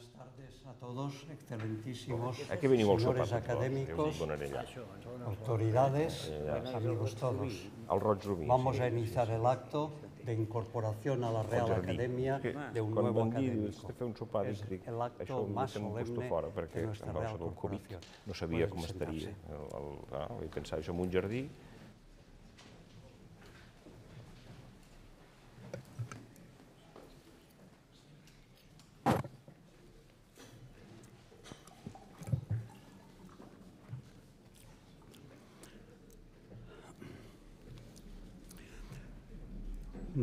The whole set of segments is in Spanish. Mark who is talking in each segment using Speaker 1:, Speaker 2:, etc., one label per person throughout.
Speaker 1: Buenas tardes a todos, excelentísimos señores académicos,
Speaker 2: autoridades, amigos todos. Vamos a
Speaker 1: iniciar el acto de incorporación a la Real Academia de un nuevo académico. Es el acto más solemne de nuestra Real Corporación.
Speaker 3: No sabia com estaria. Pensaba, pensar això en un jardí,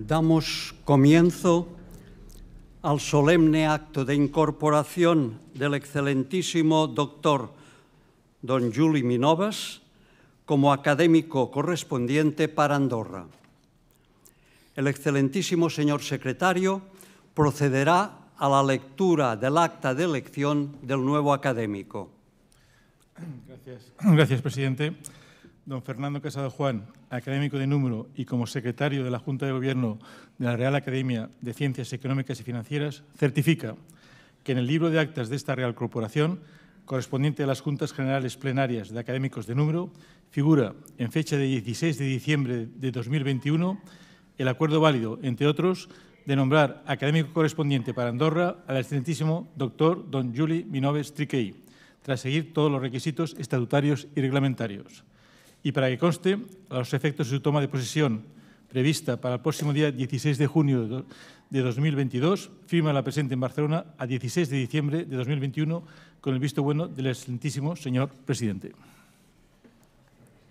Speaker 1: Damos comienzo al solemne acto de incorporación del excelentísimo doctor don Juli Minovas como académico correspondiente para Andorra. El excelentísimo señor secretario procederá a la lectura del acta de elección del nuevo académico. Gracias, Gracias presidente don Fernando Casado Juan, académico de número y como secretario de la Junta de Gobierno de la Real Academia de Ciencias Económicas y Financieras, certifica que en el libro de actas de esta Real Corporación, correspondiente a las Juntas Generales Plenarias de Académicos de Número, figura en fecha de 16 de diciembre de 2021 el acuerdo válido, entre otros, de nombrar académico correspondiente para Andorra al excelentísimo doctor don Juli Minoves Triquey tras seguir todos los requisitos estatutarios y reglamentarios. Y para que conste, a los efectos de su toma de posesión prevista para el próximo día 16 de junio de 2022, firma la presente en Barcelona a 16 de diciembre de 2021 con el visto bueno del excelentísimo señor presidente.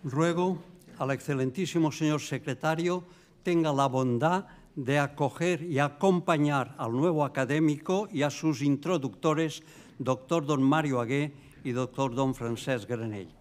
Speaker 1: Ruego al excelentísimo señor secretario tenga la bondad de acoger y acompañar al nuevo académico y a sus introductores, doctor don Mario Agué y doctor don Francesc Granell.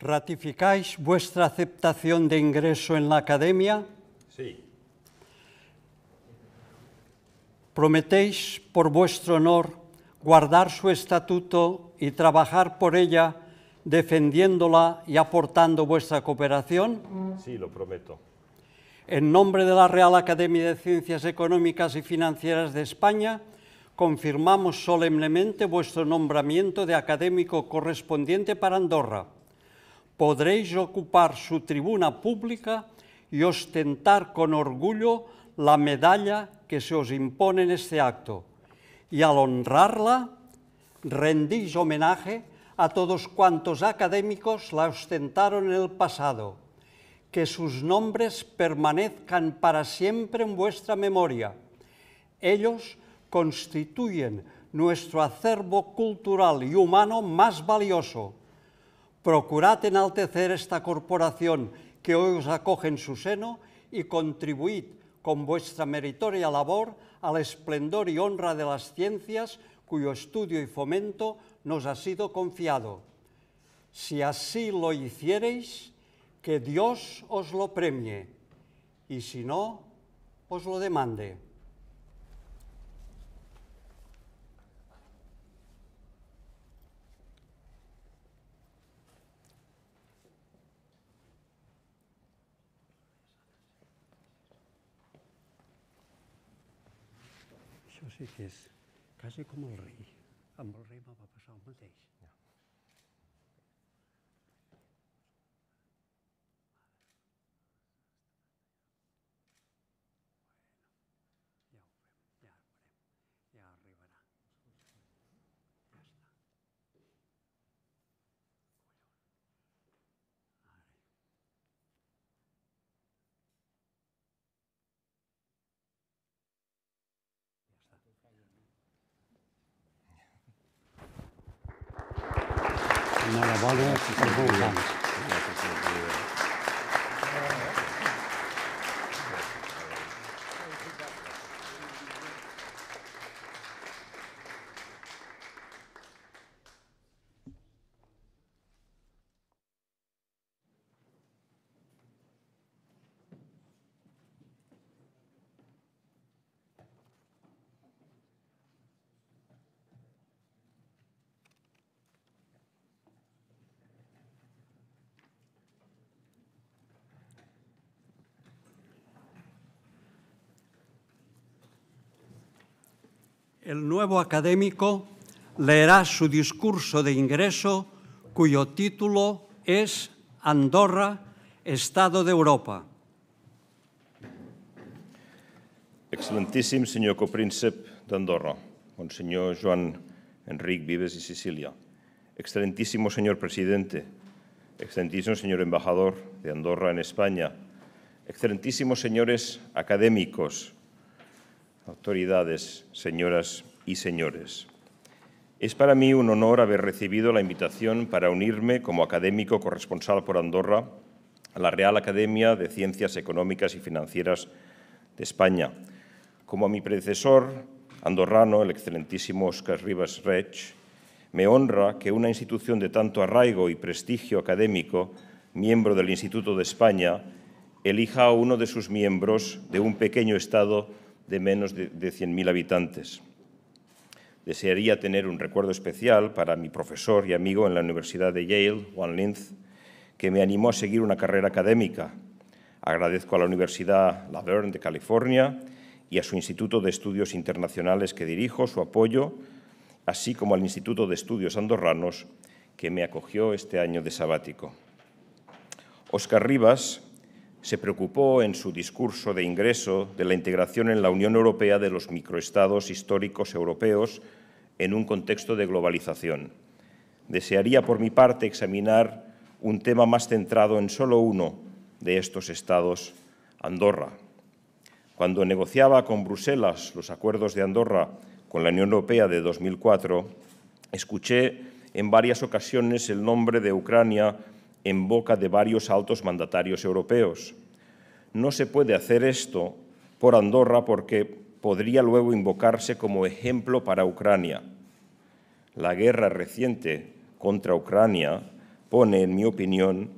Speaker 1: ¿Ratificáis vuestra aceptación de ingreso en la academia? Sí. ¿Prometéis por vuestro honor guardar su estatuto y trabajar por ella, defendiéndola y aportando vuestra cooperación?
Speaker 3: Sí, lo prometo.
Speaker 1: En nombre de la Real Academia de Ciencias Económicas y Financieras de España, confirmamos solemnemente vuestro nombramiento de académico correspondiente para Andorra podréis ocupar su tribuna pública y ostentar con orgullo la medalla que se os impone en este acto. Y al honrarla, rendís homenaje a todos cuantos académicos la ostentaron en el pasado. Que sus nombres permanezcan para siempre en vuestra memoria. Ellos constituyen nuestro acervo cultural y humano más valioso Procurad enaltecer esta corporación que hoy os acoge en su seno y contribuid con vuestra meritoria labor al esplendor y honra de las ciencias cuyo estudio y fomento nos ha sido confiado. Si así lo hiciereis, que Dios os lo premie, y si no, os lo demande. clàssic és quasi com el rei. Amb el rei me va passar el mateix.
Speaker 2: 好，谢谢。
Speaker 1: el nuevo académico leerá su discurso de ingreso cuyo título es Andorra, Estado de Europa.
Speaker 3: Excelentísimo señor señor copríncep Andorra, señor Joan Enrique Vives y Sicilia, excelentísimo señor presidente, excelentísimo señor embajador de Andorra en España, excelentísimos señores académicos, autoridades, señoras y señores. Es para mí un honor haber recibido la invitación para unirme como académico corresponsal por Andorra a la Real Academia de Ciencias Económicas y Financieras de España. Como a mi predecesor andorrano, el excelentísimo Oscar Rivas Rech, me honra que una institución de tanto arraigo y prestigio académico, miembro del Instituto de España, elija a uno de sus miembros de un pequeño Estado de menos de, 100.000 habitantes. Desearía tener un recuerdo especial para mi profesor y amigo en la Universidad de Yale, Juan Linz, que me animó a seguir una carrera académica. Agradezco a la Universidad Laverne de California y a su Instituto de Estudios Internacionales que dirijo su apoyo, así como al Instituto de Estudios Andorranos que me acogió este año de sabático. Oscar Rivas se preocupó en su discurso de ingreso de la integración en la Unión Europea de los microestados históricos europeos en un contexto de globalización. Desearía por mi parte examinar un tema más centrado en solo uno de estos estados, Andorra. Cuando negociaba con Bruselas los acuerdos de Andorra con la Unión Europea de 2004, escuché en varias ocasiones el nombre de Ucrania en boca de varios altos mandatarios europeos. No se puede hacer esto por Andorra porque podría luego invocarse como ejemplo para Ucrania. La guerra reciente contra Ucrania pone, en mi opinión,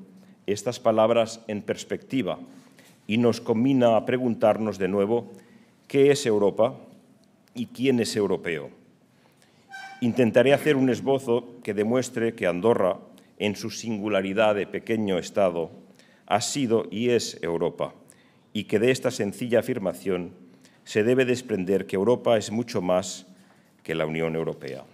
Speaker 3: estas palabras en perspectiva y nos combina a preguntarnos de nuevo qué es Europa y quién es europeo. Intentaré hacer un esbozo que demuestre que Andorra en su singularidad de pequeño Estado, ha sido y es Europa, y que de esta sencilla afirmación se debe desprender que Europa es mucho más que la Unión Europea.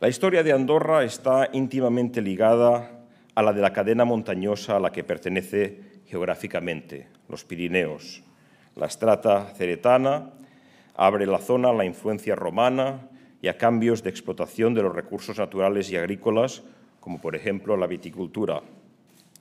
Speaker 3: La historia de Andorra está íntimamente ligada a la de la cadena montañosa a la que pertenece geográficamente, los Pirineos. La estrata ceretana abre la zona a la influencia romana, y a cambios de explotación de los recursos naturales y agrícolas, como por ejemplo la viticultura.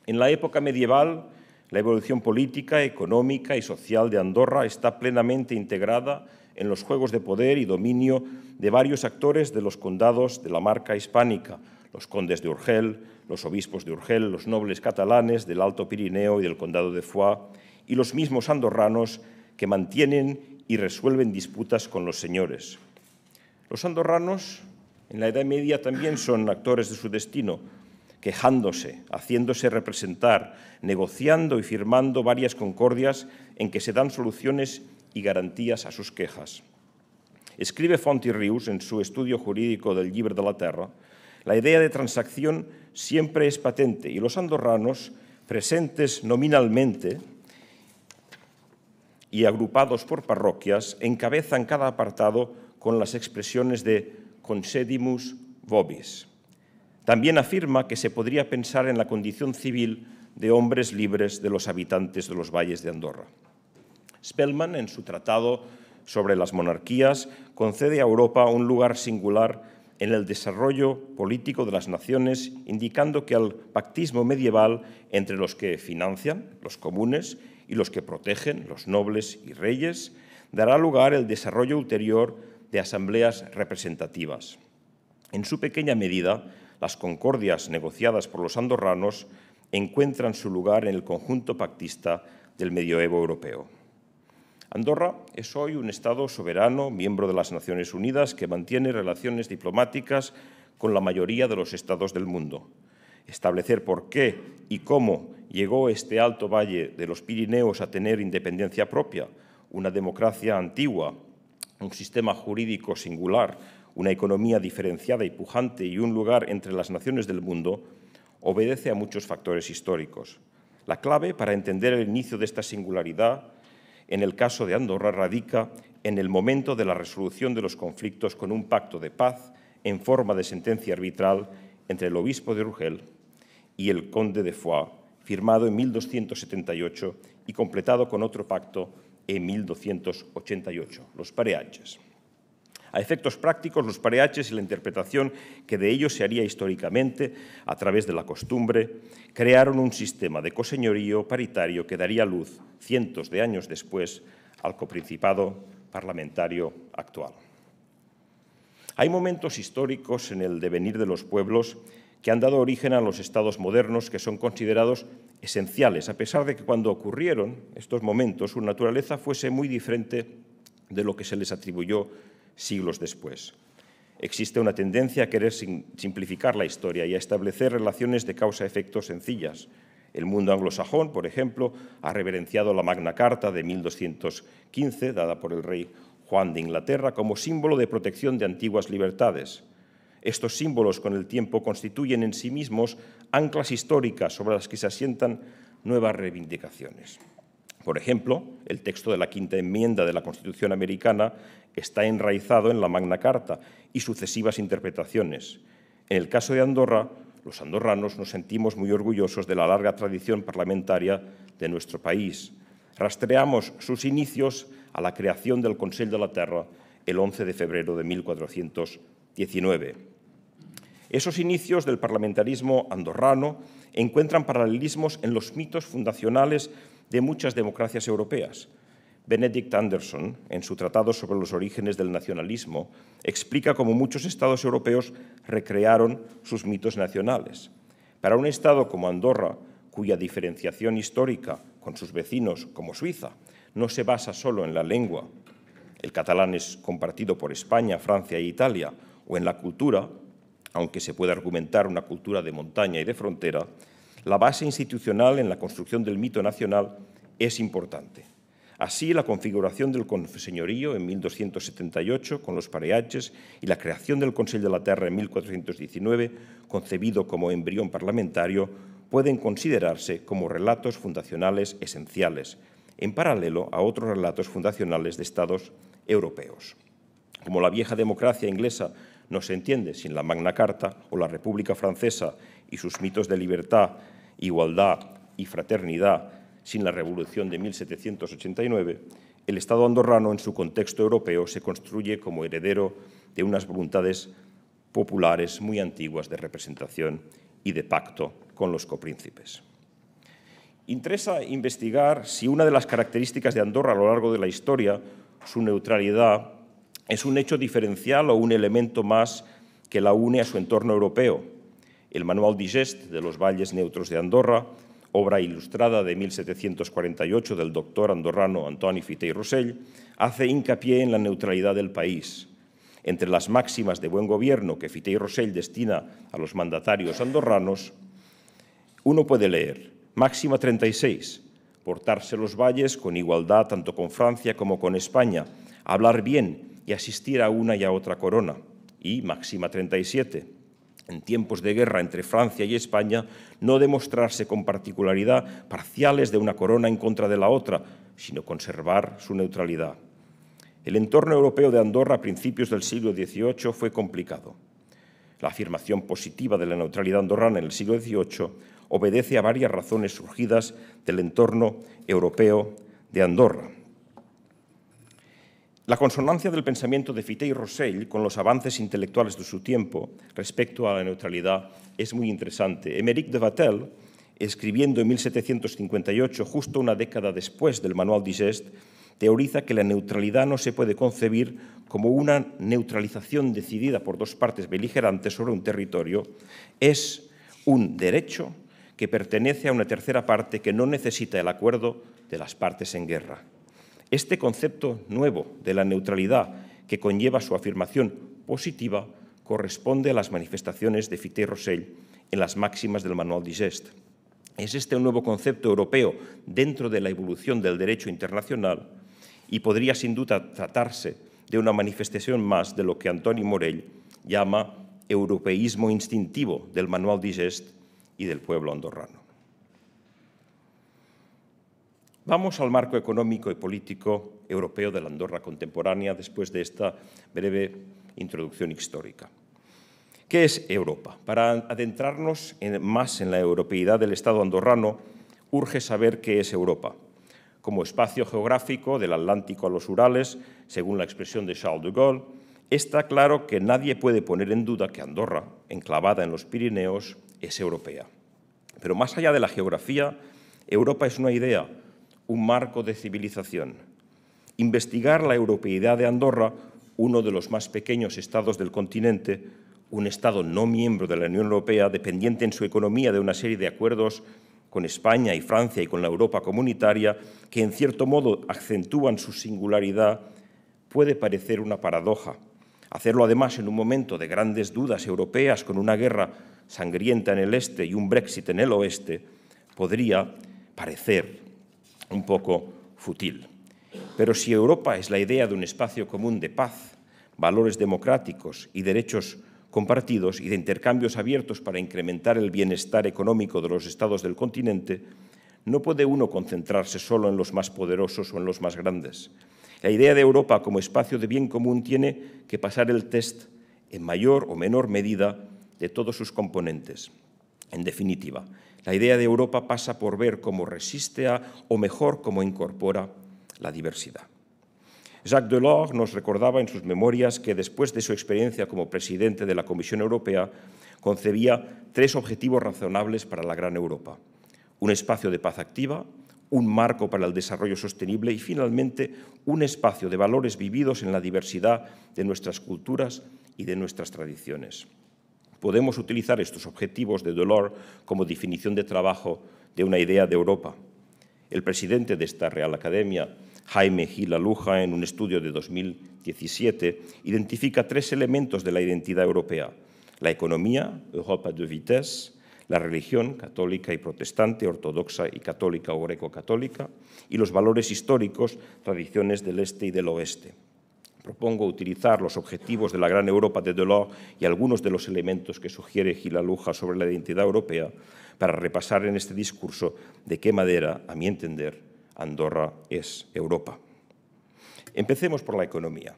Speaker 3: En la época medieval, la evolución política, económica y social de Andorra está plenamente integrada en los juegos de poder y dominio de varios actores de los condados de la marca hispánica, los condes de Urgel, los obispos de Urgel, los nobles catalanes del Alto Pirineo y del condado de Foix, y los mismos andorranos que mantienen y resuelven disputas con los señores. Los andorranos en la Edad Media también son actores de su destino, quejándose, haciéndose representar, negociando y firmando varias concordias en que se dan soluciones y garantías a sus quejas. Escribe Fonti Rius en su estudio jurídico del Libro de la Terra, la idea de transacción siempre es patente y los andorranos, presentes nominalmente y agrupados por parroquias, encabezan cada apartado con las expresiones de concedimus vobis. También afirma que se podría pensar en la condición civil de hombres libres de los habitantes de los valles de Andorra. Spellman, en su tratado sobre las monarquías, concede a Europa un lugar singular en el desarrollo político de las naciones, indicando que al pactismo medieval entre los que financian, los comunes, y los que protegen, los nobles y reyes, dará lugar el desarrollo ulterior de asambleas representativas. En su pequeña medida, las concordias negociadas por los andorranos encuentran su lugar en el conjunto pactista del medioevo europeo. Andorra es hoy un Estado soberano, miembro de las Naciones Unidas, que mantiene relaciones diplomáticas con la mayoría de los estados del mundo. Establecer por qué y cómo llegó este alto valle de los Pirineos a tener independencia propia, una democracia antigua un sistema jurídico singular, una economía diferenciada y pujante y un lugar entre las naciones del mundo, obedece a muchos factores históricos. La clave para entender el inicio de esta singularidad en el caso de Andorra radica en el momento de la resolución de los conflictos con un pacto de paz en forma de sentencia arbitral entre el obispo de Rugel y el conde de Foix, firmado en 1278 y completado con otro pacto en 1288 los pareaches. A efectos prácticos, los pareaches y la interpretación que de ellos se haría históricamente a través de la costumbre crearon un sistema de coseñorío paritario que daría luz, cientos de años después, al coprincipado parlamentario actual. Hay momentos históricos en el devenir de los pueblos que han dado origen a los estados modernos que son considerados esenciales, a pesar de que cuando ocurrieron estos momentos su naturaleza fuese muy diferente de lo que se les atribuyó siglos después. Existe una tendencia a querer simplificar la historia y a establecer relaciones de causa-efecto sencillas. El mundo anglosajón, por ejemplo, ha reverenciado la Magna Carta de 1215, dada por el rey Juan de Inglaterra, como símbolo de protección de antiguas libertades. Estos símbolos con el tiempo constituyen en sí mismos anclas históricas sobre las que se asientan nuevas reivindicaciones. Por ejemplo, el texto de la quinta enmienda de la Constitución americana está enraizado en la Magna Carta y sucesivas interpretaciones. En el caso de Andorra, los andorranos nos sentimos muy orgullosos de la larga tradición parlamentaria de nuestro país. Rastreamos sus inicios a la creación del Consejo de la Terra el 11 de febrero de 1419. Esos inicios del parlamentarismo andorrano encuentran paralelismos en los mitos fundacionales de muchas democracias europeas. Benedict Anderson, en su Tratado sobre los orígenes del nacionalismo, explica cómo muchos estados europeos recrearon sus mitos nacionales. Para un estado como Andorra, cuya diferenciación histórica con sus vecinos como Suiza no se basa solo en la lengua, el catalán es compartido por España, Francia e Italia, o en la cultura, aunque se pueda argumentar una cultura de montaña y de frontera, la base institucional en la construcción del mito nacional es importante. Así, la configuración del confeseñorío en 1278 con los pareaches y la creación del Consejo de la Terra en 1419, concebido como embrión parlamentario, pueden considerarse como relatos fundacionales esenciales, en paralelo a otros relatos fundacionales de estados europeos. Como la vieja democracia inglesa no se entiende sin la Magna Carta o la República Francesa y sus mitos de libertad, igualdad y fraternidad, sin la Revolución de 1789, el Estado andorrano en su contexto europeo se construye como heredero de unas voluntades populares muy antiguas de representación y de pacto con los copríncipes. Interesa investigar si una de las características de Andorra a lo largo de la historia, su neutralidad es un hecho diferencial o un elemento más que la une a su entorno europeo. El manual Digest de los Valles Neutros de Andorra, obra ilustrada de 1748 del doctor andorrano Antoni Fitei Rosell, hace hincapié en la neutralidad del país. Entre las máximas de buen gobierno que Fitei Rosell destina a los mandatarios andorranos, uno puede leer, máxima 36, portarse los valles con igualdad tanto con Francia como con España, hablar bien, y asistir a una y a otra corona. Y máxima 37. En tiempos de guerra entre Francia y España, no demostrarse con particularidad parciales de una corona en contra de la otra, sino conservar su neutralidad. El entorno europeo de Andorra a principios del siglo XVIII fue complicado. La afirmación positiva de la neutralidad andorrana en el siglo XVIII obedece a varias razones surgidas del entorno europeo de Andorra. La consonancia del pensamiento de Fité y Rossell con los avances intelectuales de su tiempo respecto a la neutralidad es muy interesante. Émeric de Vatel, escribiendo en 1758, justo una década después del Manual d'Igest, teoriza que la neutralidad no se puede concebir como una neutralización decidida por dos partes beligerantes sobre un territorio, es un derecho que pertenece a una tercera parte que no necesita el acuerdo de las partes en guerra. Este concepto nuevo de la neutralidad que conlleva su afirmación positiva corresponde a las manifestaciones de Fité Rossell en las máximas del Manual Digest. Es este un nuevo concepto europeo dentro de la evolución del derecho internacional y podría sin duda tratarse de una manifestación más de lo que Antoni Morell llama europeísmo instintivo del Manual Digest y del pueblo andorrano. Vamos al marco económico y político europeo de la Andorra contemporánea después de esta breve introducción histórica. ¿Qué es Europa? Para adentrarnos más en la europeidad del Estado andorrano, urge saber qué es Europa. Como espacio geográfico del Atlántico a los Urales, según la expresión de Charles de Gaulle, está claro que nadie puede poner en duda que Andorra, enclavada en los Pirineos, es europea. Pero más allá de la geografía, Europa es una idea, un marco de civilización. Investigar la europeidad de Andorra, uno de los más pequeños estados del continente, un estado no miembro de la Unión Europea, dependiente en su economía de una serie de acuerdos con España y Francia y con la Europa comunitaria, que en cierto modo acentúan su singularidad, puede parecer una paradoja. Hacerlo además en un momento de grandes dudas europeas, con una guerra sangrienta en el este y un Brexit en el oeste, podría parecer un poco fútil. Pero si Europa es la idea de un espacio común de paz, valores democráticos y derechos compartidos y de intercambios abiertos para incrementar el bienestar económico de los estados del continente, no puede uno concentrarse solo en los más poderosos o en los más grandes. La idea de Europa como espacio de bien común tiene que pasar el test en mayor o menor medida de todos sus componentes. En definitiva, la idea de Europa pasa por ver cómo resiste a, o mejor, cómo incorpora la diversidad. Jacques Delors nos recordaba en sus memorias que después de su experiencia como presidente de la Comisión Europea, concebía tres objetivos razonables para la gran Europa. Un espacio de paz activa, un marco para el desarrollo sostenible y finalmente un espacio de valores vividos en la diversidad de nuestras culturas y de nuestras tradiciones. Podemos utilizar estos objetivos de dolor como definición de trabajo de una idea de Europa. El presidente de esta Real Academia, Jaime Gil Aluja, en un estudio de 2017, identifica tres elementos de la identidad europea. La economía, Europa de vitesse, la religión católica y protestante, ortodoxa y católica o greco-católica, y los valores históricos, tradiciones del este y del oeste propongo utilizar los objetivos de la Gran Europa de Delors y algunos de los elementos que sugiere Gilaluja sobre la identidad europea para repasar en este discurso de qué manera, a mi entender, Andorra es Europa. Empecemos por la economía.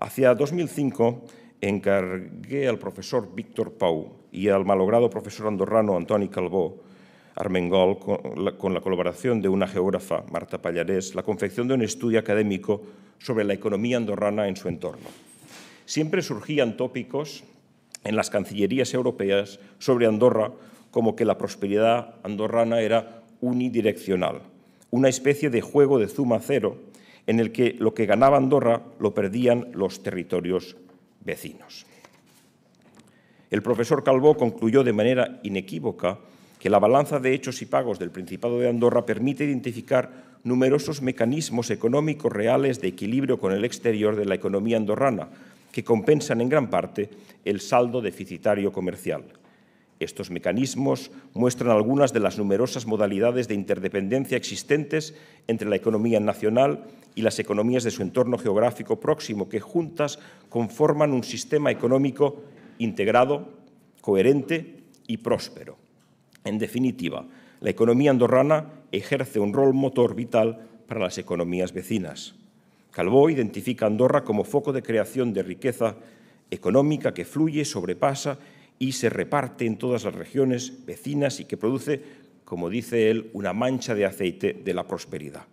Speaker 3: Hacia 2005 encargué al profesor Víctor Pau y al malogrado profesor andorrano Antoni Calvó Armengol, con la, colaboración de una geógrafa, Marta Pallarés, la confección de un estudio académico sobre la economía andorrana en su entorno. Siempre surgían tópicos en las cancillerías europeas sobre Andorra como que la prosperidad andorrana era unidireccional, una especie de juego de zuma cero en el que lo que ganaba Andorra lo perdían los territorios vecinos. El profesor Calvo concluyó de manera inequívoca que la balanza de hechos y pagos del Principado de Andorra permite identificar numerosos mecanismos económicos reales de equilibrio con el exterior de la economía andorrana, que compensan en gran parte el saldo deficitario comercial. Estos mecanismos muestran algunas de las numerosas modalidades de interdependencia existentes entre la economía nacional y las economías de su entorno geográfico próximo, que juntas conforman un sistema económico integrado, coherente y próspero. En definitiva, la economía andorrana ejerce un rol motor vital para las economías vecinas. Calvo identifica Andorra como foco de creación de riqueza económica que fluye, sobrepasa y se reparte en todas las regiones vecinas y que produce, como dice él, una mancha de aceite de la prosperidad.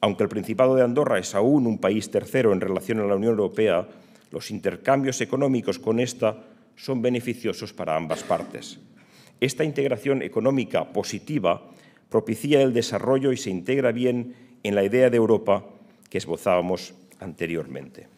Speaker 3: Aunque el Principado de Andorra es aún un país tercero en relación a la Unión Europea, los intercambios económicos con esta son beneficiosos para ambas partes. Esta integración económica positiva propicia el desarrollo y se integra bien en la idea de Europa que esbozábamos anteriormente.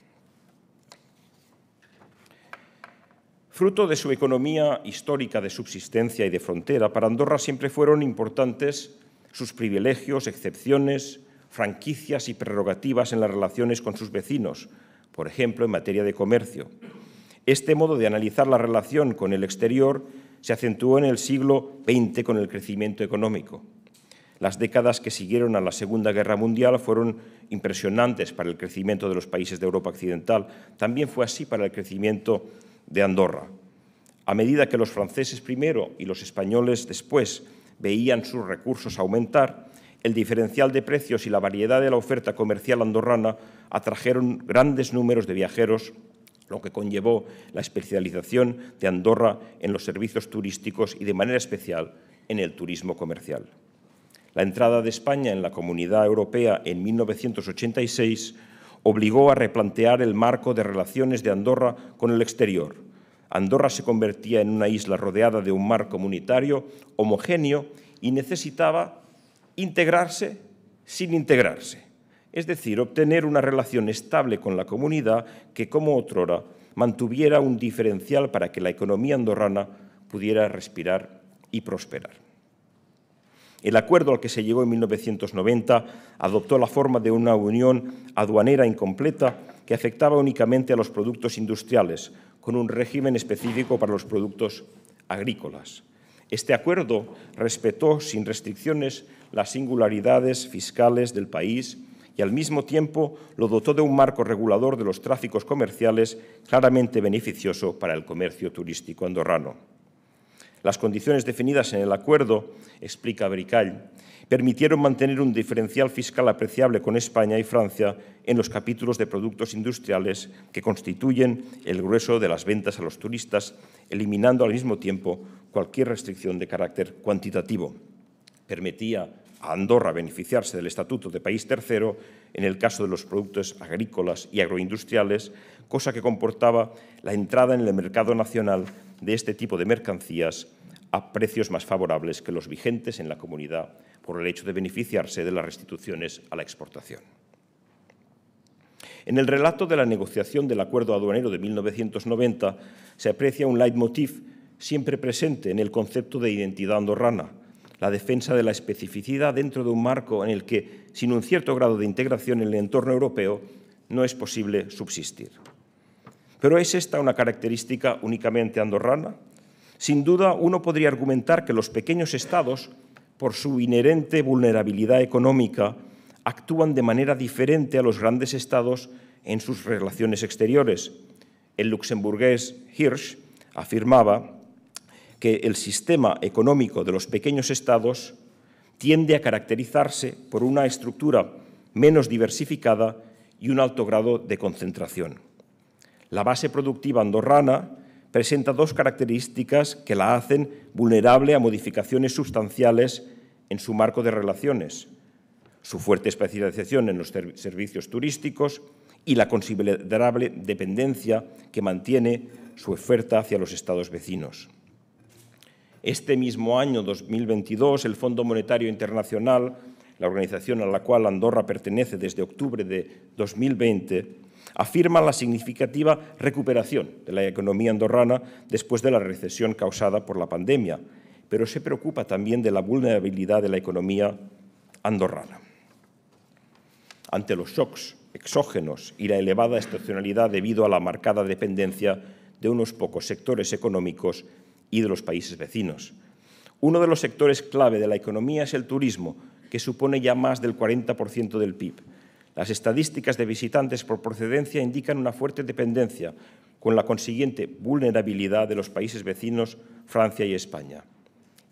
Speaker 3: Fruto de su economía histórica de subsistencia y de frontera, para Andorra siempre fueron importantes sus privilegios, excepciones, franquicias y prerrogativas en las relaciones con sus vecinos, por ejemplo, en materia de comercio. Este modo de analizar la relación con el exterior se acentuó en el siglo XX con el crecimiento económico. Las décadas que siguieron a la Segunda Guerra Mundial fueron impresionantes para el crecimiento de los países de Europa Occidental. También fue así para el crecimiento de Andorra. A medida que los franceses primero y los españoles después veían sus recursos aumentar, el diferencial de precios y la variedad de la oferta comercial andorrana atrajeron grandes números de viajeros lo que conllevó la especialización de Andorra en los servicios turísticos y de manera especial en el turismo comercial. La entrada de España en la Comunidad Europea en 1986 obligó a replantear el marco de relaciones de Andorra con el exterior. Andorra se convertía en una isla rodeada de un mar comunitario homogéneo y necesitaba integrarse sin integrarse es decir, obtener una relación estable con la comunidad que, como otrora, mantuviera un diferencial para que la economía andorrana pudiera respirar y prosperar. El acuerdo al que se llegó en 1990 adoptó la forma de una unión aduanera incompleta que afectaba únicamente a los productos industriales, con un régimen específico para los productos agrícolas. Este acuerdo respetó sin restricciones las singularidades fiscales del país, y al mismo tiempo lo dotó de un marco regulador de los tráficos comerciales claramente beneficioso para el comercio turístico andorrano. Las condiciones definidas en el acuerdo, explica Bricall, permitieron mantener un diferencial fiscal apreciable con España y Francia en los capítulos de productos industriales que constituyen el grueso de las ventas a los turistas, eliminando al mismo tiempo cualquier restricción de carácter cuantitativo. Permitía a Andorra beneficiarse del Estatuto de País Tercero en el caso de los productos agrícolas y agroindustriales, cosa que comportaba la entrada en el mercado nacional de este tipo de mercancías a precios más favorables que los vigentes en la comunidad por el hecho de beneficiarse de las restituciones a la exportación. En el relato de la negociación del acuerdo aduanero de 1990 se aprecia un leitmotiv siempre presente en el concepto de identidad andorrana, la defensa de la especificidad dentro de un marco en el que, sin un cierto grado de integración en el entorno europeo, no es posible subsistir. Pero ¿es esta una característica únicamente andorrana? Sin duda, uno podría argumentar que los pequeños estados, por su inherente vulnerabilidad económica, actúan de manera diferente a los grandes estados en sus relaciones exteriores. El luxemburgués Hirsch afirmaba que el sistema económico de los pequeños estados tiende a caracterizarse por una estructura menos diversificada y un alto grado de concentración. La base productiva andorrana presenta dos características que la hacen vulnerable a modificaciones sustanciales en su marco de relaciones, su fuerte especialización en los servicios turísticos y la considerable dependencia que mantiene su oferta hacia los estados vecinos. Este mismo año 2022, el Fondo Monetario Internacional, la organización a la cual Andorra pertenece desde octubre de 2020, afirma la significativa recuperación de la economía andorrana después de la recesión causada por la pandemia, pero se preocupa también de la vulnerabilidad de la economía andorrana. Ante los shocks exógenos y la elevada estacionalidad debido a la marcada dependencia de unos pocos sectores económicos y de los países vecinos. Uno de los sectores clave de la economía es el turismo, que supone ya más del 40% del PIB. Las estadísticas de visitantes por procedencia indican una fuerte dependencia, con la consiguiente vulnerabilidad de los países vecinos Francia y España.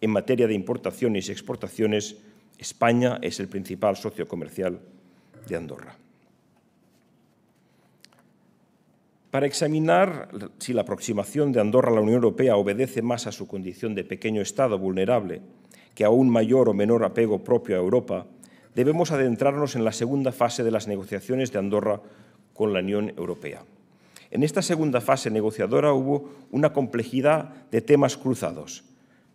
Speaker 3: En materia de importaciones y exportaciones, España es el principal socio comercial de Andorra. Para examinar si la aproximación de Andorra a la Unión Europea obedece más a su condición de pequeño Estado vulnerable que a un mayor o menor apego propio a Europa, debemos adentrarnos en la segunda fase de las negociaciones de Andorra con la Unión Europea. En esta segunda fase negociadora hubo una complejidad de temas cruzados.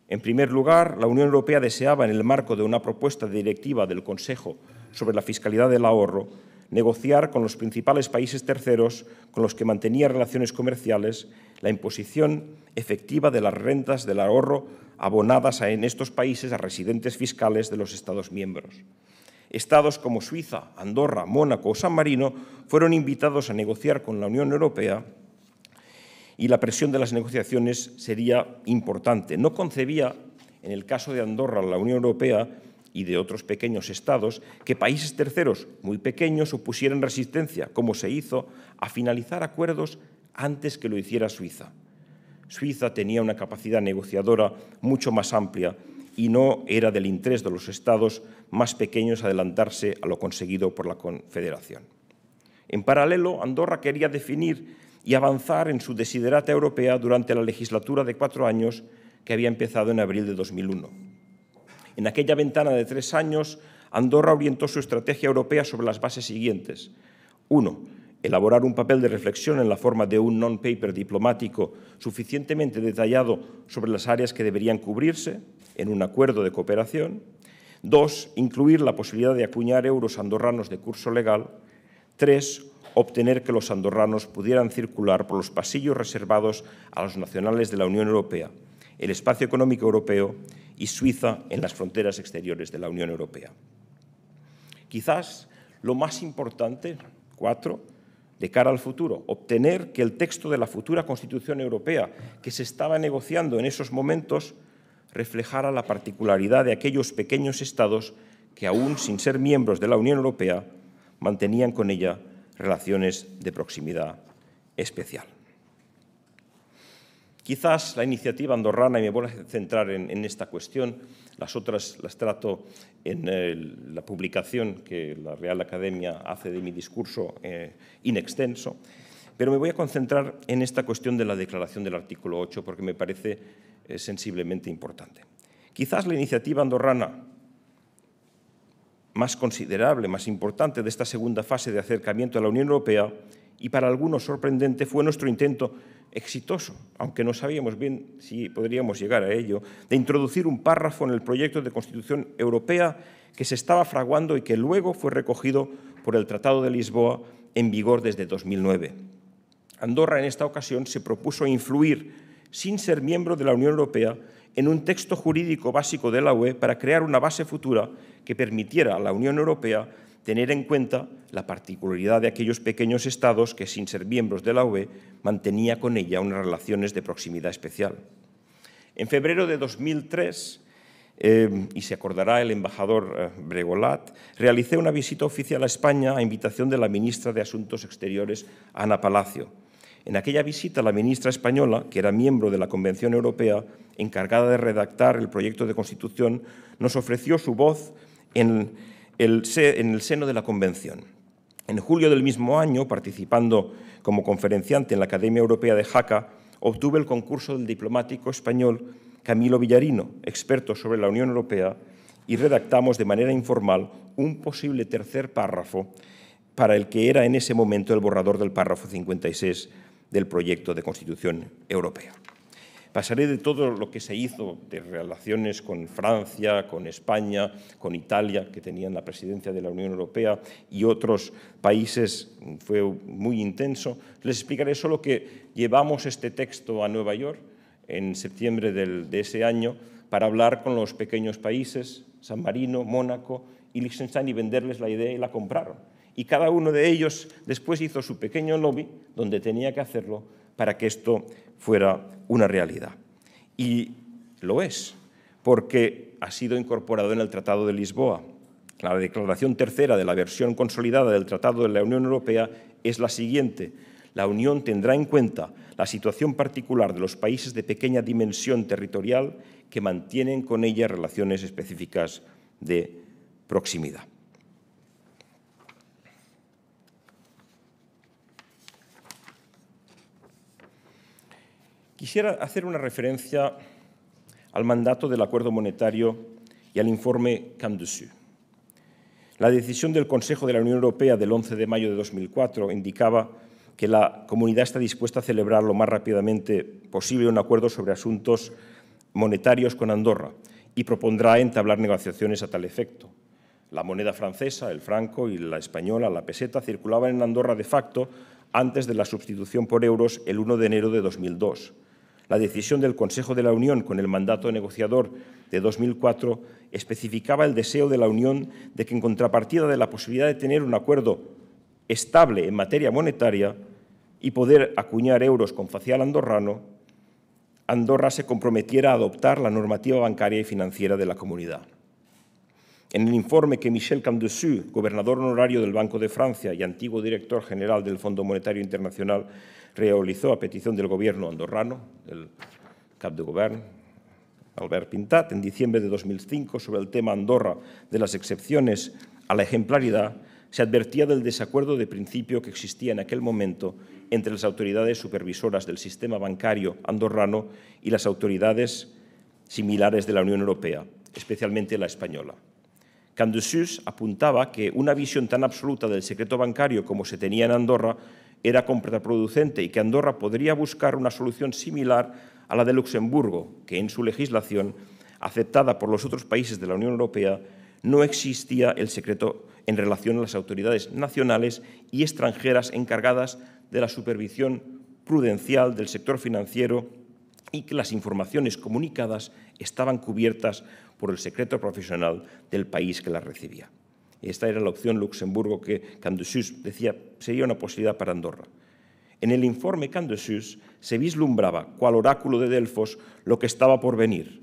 Speaker 3: En primer lugar, la Unión Europea deseaba, en el marco de una propuesta directiva del Consejo sobre la fiscalidad del ahorro, negociar con los principales países terceros con los que mantenía relaciones comerciales la imposición efectiva de las rentas del ahorro abonadas en estos países a residentes fiscales de los Estados miembros. Estados como Suiza, Andorra, Mónaco o San Marino fueron invitados a negociar con la Unión Europea y la presión de las negociaciones sería importante. No concebía, en el caso de Andorra, la Unión Europea y de otros pequeños estados que países terceros muy pequeños opusieran resistencia, como se hizo, a finalizar acuerdos antes que lo hiciera Suiza. Suiza tenía una capacidad negociadora mucho más amplia y no era del interés de los estados más pequeños adelantarse a lo conseguido por la Confederación. En paralelo, Andorra quería definir y avanzar en su desiderata europea durante la legislatura de cuatro años que había empezado en abril de 2001. En aquella ventana de tres años, Andorra orientó su estrategia europea sobre las bases siguientes. Uno, elaborar un papel de reflexión en la forma de un non-paper diplomático suficientemente detallado sobre las áreas que deberían cubrirse en un acuerdo de cooperación. Dos, incluir la posibilidad de acuñar euros andorranos de curso legal. Tres, obtener que los andorranos pudieran circular por los pasillos reservados a los nacionales de la Unión Europea, el espacio económico europeo y Suiza en las fronteras exteriores de la Unión Europea. Quizás lo más importante, cuatro, de cara al futuro, obtener que el texto de la futura Constitución Europea que se estaba negociando en esos momentos reflejara la particularidad de aquellos pequeños estados que aún sin ser miembros de la Unión Europea mantenían con ella relaciones de proximidad especial. Quizás la iniciativa andorrana, y me voy a centrar en, esta cuestión, las otras las trato en eh, la publicación que la Real Academia hace de mi discurso eh, in extenso, pero me voy a concentrar en esta cuestión de la declaración del artículo 8 porque me parece eh, sensiblemente importante. Quizás la iniciativa andorrana más considerable, más importante de esta segunda fase de acercamiento a la Unión Europea y para algunos sorprendente fue nuestro intento exitoso, aunque no sabíamos bien si podríamos llegar a ello, de introducir un párrafo en el proyecto de Constitución Europea que se estaba fraguando y que luego fue recogido por el Tratado de Lisboa en vigor desde 2009. Andorra en esta ocasión se propuso influir, sin ser miembro de la Unión Europea, en un texto jurídico básico de la UE para crear una base futura que permitiera a la Unión Europea tener en cuenta la particularidad de aquellos pequeños estados que, sin ser miembros de la UE, mantenía con ella unas relaciones de proximidad especial. En febrero de 2003, eh, y se acordará el embajador eh, Bregolat, realicé una visita oficial a España a invitación de la ministra de Asuntos Exteriores, Ana Palacio. En aquella visita, la ministra española, que era miembro de la Convención Europea, encargada de redactar el proyecto de constitución, nos ofreció su voz en en el seno de la Convención. En julio del mismo año, participando como conferenciante en la Academia Europea de Jaca, obtuve el concurso del diplomático español Camilo Villarino, experto sobre la Unión Europea, y redactamos de manera informal un posible tercer párrafo para el que era en ese momento el borrador del párrafo 56 del proyecto de Constitución Europea. Pasaré de todo lo que se hizo de relaciones con Francia, con España, con Italia, que tenían la presidencia de la Unión Europea y otros países, fue muy intenso. Les explicaré solo que llevamos este texto a Nueva York en septiembre de ese año para hablar con los pequeños países, San Marino, Mónaco y Liechtenstein, y venderles la idea y la compraron. Y cada uno de ellos después hizo su pequeño lobby donde tenía que hacerlo para que esto fuera una realidad. Y lo es, porque ha sido incorporado en el Tratado de Lisboa. La declaración tercera de la versión consolidada del Tratado de la Unión Europea es la siguiente. La Unión tendrá en cuenta la situación particular de los países de pequeña dimensión territorial que mantienen con ella relaciones específicas de proximidad. Quisiera hacer una referencia al mandato del Acuerdo Monetario y al informe Camdessus. La decisión del Consejo de la Unión Europea del 11 de mayo de 2004 indicaba que la comunidad está dispuesta a celebrar lo más rápidamente posible un acuerdo sobre asuntos monetarios con Andorra y propondrá entablar negociaciones a tal efecto. La moneda francesa, el franco y la española, la peseta, circulaban en Andorra de facto antes de la sustitución por euros el 1 de enero de 2002. La decisión del Consejo de la Unión con el mandato negociador de 2004 especificaba el deseo de la Unión de que en contrapartida de la posibilidad de tener un acuerdo estable en materia monetaria y poder acuñar euros con facial andorrano, Andorra se comprometiera a adoptar la normativa bancaria y financiera de la comunidad. En el informe que Michel Camdessus, gobernador honorario del Banco de Francia y antiguo director general del Fondo Monetario Internacional, realizó a petición del gobierno andorrano, el cap de gobierno, Albert Pintat, en diciembre de 2005 sobre el tema Andorra de las excepciones a la ejemplaridad, se advertía del desacuerdo de principio que existía en aquel momento entre las autoridades supervisoras del sistema bancario andorrano y las autoridades similares de la Unión Europea, especialmente la española. Candusius apuntaba que una visión tan absoluta del secreto bancario como se tenía en Andorra era contraproducente y que Andorra podría buscar una solución similar a la de Luxemburgo, que en su legislación, aceptada por los otros países de la Unión Europea, no existía el secreto en relación a las autoridades nacionales y extranjeras encargadas de la supervisión prudencial del sector financiero y que las informaciones comunicadas estaban cubiertas por el secreto profesional del país que la recibía. Esta era la opción Luxemburgo que Candesius decía sería una posibilidad para Andorra. En el informe Candesius se vislumbraba, cual oráculo de Delfos, lo que estaba por venir.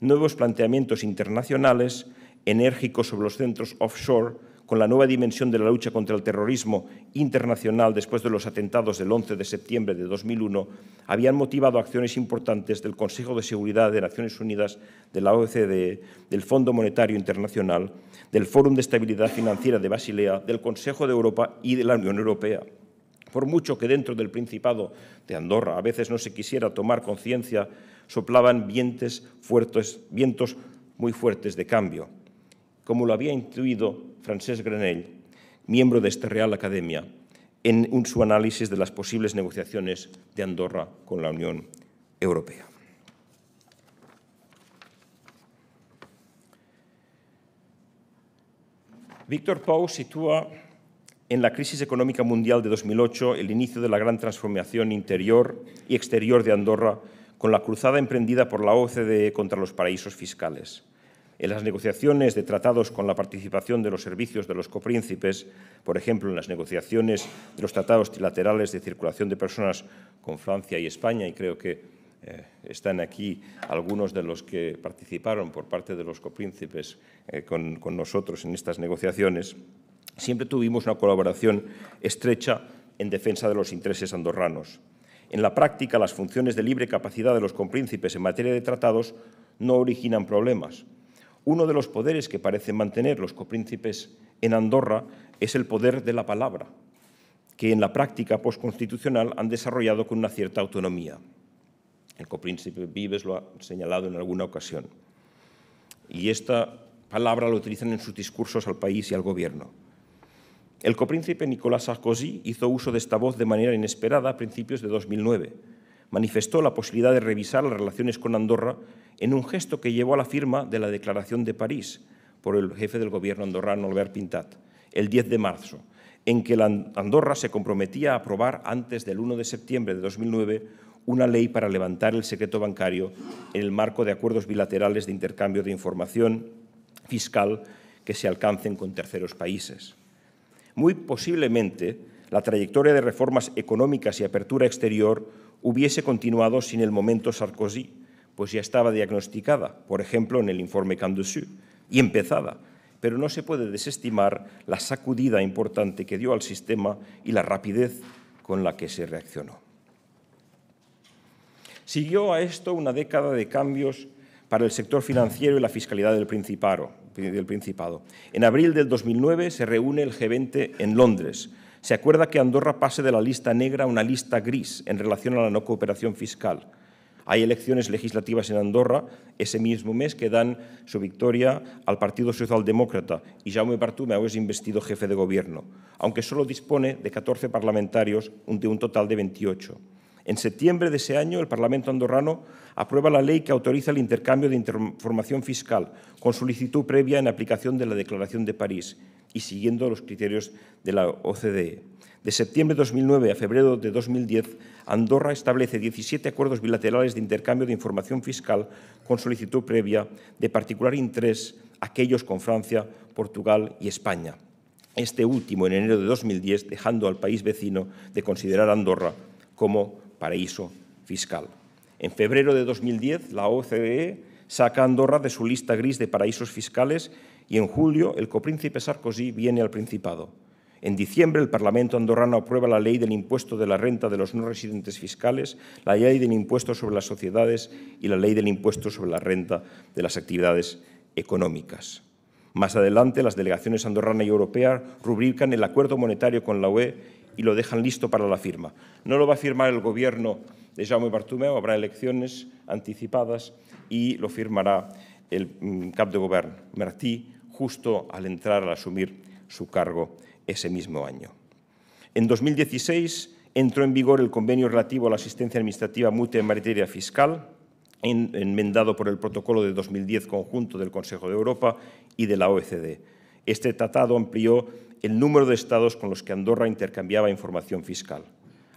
Speaker 3: Nuevos planteamientos internacionales, enérgicos sobre los centros offshore, con la nueva dimensión de la lucha contra el terrorismo internacional después de los atentados del 11 de septiembre de 2001, habían motivado acciones importantes del Consejo de Seguridad de Naciones Unidas, de la OCDE, del Fondo Monetario Internacional, del Fórum de Estabilidad Financiera de Basilea, del Consejo de Europa y de la Unión Europea. Por mucho que dentro del Principado de Andorra a veces no se quisiera tomar conciencia, soplaban vientos, fuertes, vientos muy fuertes de cambio. Como lo había intuido Francesc Grenell, miembro de esta Real Academia, en su análisis de las posibles negociaciones de Andorra con la Unión Europea. Víctor Pau sitúa en la crisis económica mundial de 2008 el inicio de la gran transformación interior y exterior de Andorra con la cruzada emprendida por la OCDE contra los paraísos fiscales. En las negociaciones de tratados con la participación de los servicios de los copríncipes, por ejemplo, en las negociaciones de los tratados trilaterales de circulación de personas con Francia y España, y creo que eh, están aquí algunos de los que participaron por parte de los copríncipes eh, con, con nosotros en estas negociaciones, siempre tuvimos una colaboración estrecha en defensa de los intereses andorranos. En la práctica, las funciones de libre capacidad de los copríncipes en materia de tratados no originan problemas, uno de los poderes que parecen mantener los copríncipes en Andorra es el poder de la palabra, que en la práctica postconstitucional han desarrollado con una cierta autonomía. El copríncipe Vives lo ha señalado en alguna ocasión. Y esta palabra lo utilizan en sus discursos al país y al gobierno. El copríncipe Nicolás Sarkozy hizo uso de esta voz de manera inesperada a principios de 2009 manifestó la posibilidad de revisar las relaciones con Andorra en un gesto que llevó a la firma de la Declaración de París por el jefe del gobierno andorrano, Albert Pintat, el 10 de marzo, en que Andorra se comprometía a aprobar antes del 1 de septiembre de 2009 una ley para levantar el secreto bancario en el marco de acuerdos bilaterales de intercambio de información fiscal que se alcancen con terceros países. Muy posiblemente, la trayectoria de reformas económicas y apertura exterior hubiese continuado sin el momento Sarkozy, pues ya estaba diagnosticada, por ejemplo, en el informe Candossue, y empezada, pero no se puede desestimar la sacudida importante que dio al sistema y la rapidez con la que se reaccionó. Siguió a esto una década de cambios para el sector financiero y la fiscalidad del, del Principado. En abril del 2009 se reúne el G20 en Londres se acuerda que Andorra pase de la lista negra a una lista gris en relación a la no cooperación fiscal. Hay elecciones legislativas en Andorra ese mismo mes que dan su victoria al Partido Socialdemócrata y Jaume ha es investido jefe de gobierno, aunque solo dispone de 14 parlamentarios de un total de 28. En septiembre de ese año, el Parlamento andorrano aprueba la ley que autoriza el intercambio de información fiscal con solicitud previa en aplicación de la Declaración de París y siguiendo los criterios de la OCDE. De septiembre de 2009 a febrero de 2010, Andorra establece 17 acuerdos bilaterales de intercambio de información fiscal con solicitud previa de particular interés aquellos con Francia, Portugal y España. Este último en enero de 2010, dejando al país vecino de considerar Andorra como paraíso fiscal. En febrero de 2010, la OCDE saca Andorra de su lista gris de paraísos fiscales y en julio el copríncipe Sarkozy viene al Principado. En diciembre, el Parlamento andorrano aprueba la ley del impuesto de la renta de los no residentes fiscales, la ley del impuesto sobre las sociedades y la ley del impuesto sobre la renta de las actividades económicas. Más adelante, las delegaciones andorrana y europea rubrican el acuerdo monetario con la UE y lo dejan listo para la firma. No lo va a firmar el gobierno de Jaume Bartomeu, habrá elecciones anticipadas y lo firmará el mm, cap de gobierno, Martí, justo al entrar, a asumir su cargo ese mismo año. En 2016 entró en vigor el convenio relativo a la asistencia administrativa mutua en materia fiscal, enmendado por el protocolo de 2010 conjunto del Consejo de Europa y de la OECD. Este tratado amplió el número de estados con los que Andorra intercambiaba información fiscal.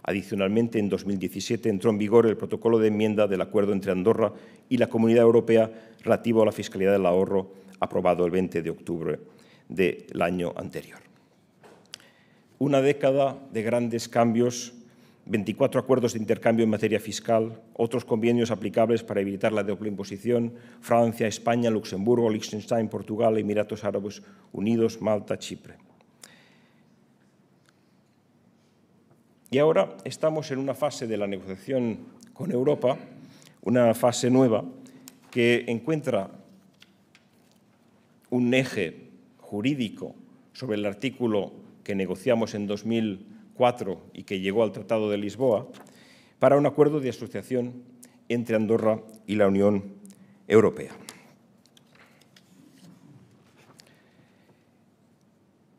Speaker 3: Adicionalmente, en 2017 entró en vigor el protocolo de enmienda del acuerdo entre Andorra y la Comunidad Europea relativo a la fiscalidad del ahorro, aprobado el 20 de octubre del año anterior. Una década de grandes cambios, 24 acuerdos de intercambio en materia fiscal, otros convenios aplicables para evitar la doble imposición, Francia, España, Luxemburgo, Liechtenstein, Portugal, Emiratos Árabes Unidos, Malta, Chipre. Y ahora estamos en una fase de la negociación con Europa, una fase nueva que encuentra un eje jurídico sobre el artículo que negociamos en 2004 y que llegó al Tratado de Lisboa para un acuerdo de asociación entre Andorra y la Unión Europea.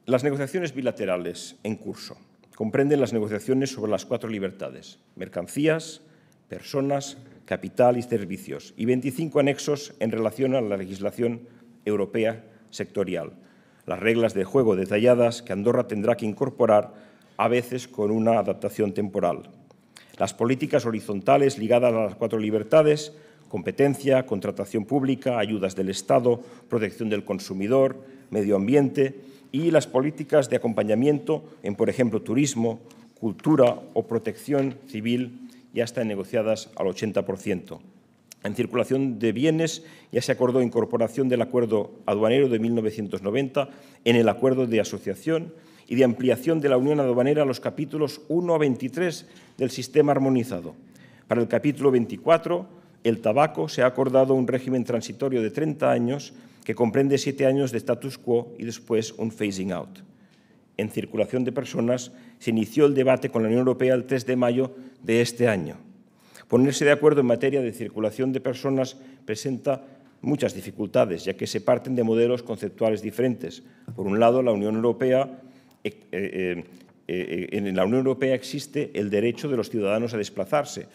Speaker 3: Las negociaciones bilaterales en curso comprenden las negociaciones sobre las cuatro libertades, mercancías, personas, capital y servicios, y 25 anexos en relación a la legislación europea sectorial, las reglas de juego detalladas que Andorra tendrá que incorporar a veces con una adaptación temporal. Las políticas horizontales ligadas a las cuatro libertades, competencia, contratación pública, ayudas del Estado, protección del consumidor, medio ambiente, y las políticas de acompañamiento en, por ejemplo, turismo, cultura o protección civil ya están negociadas al 80%. En circulación de bienes ya se acordó incorporación del acuerdo aduanero de 1990 en el acuerdo de asociación y de ampliación de la Unión Aduanera a los capítulos 1 a 23 del sistema armonizado. Para el capítulo 24, el tabaco, se ha acordado un régimen transitorio de 30 años que comprende siete años de status quo y después un phasing out. En circulación de personas se inició el debate con la Unión Europea el 3 de mayo de este año. Ponerse de acuerdo en materia de circulación de personas presenta muchas dificultades, ya que se parten de modelos conceptuales diferentes. Por un lado, eh, eh, eh, en la Unión Europea existe el derecho de los ciudadanos a desplazarse.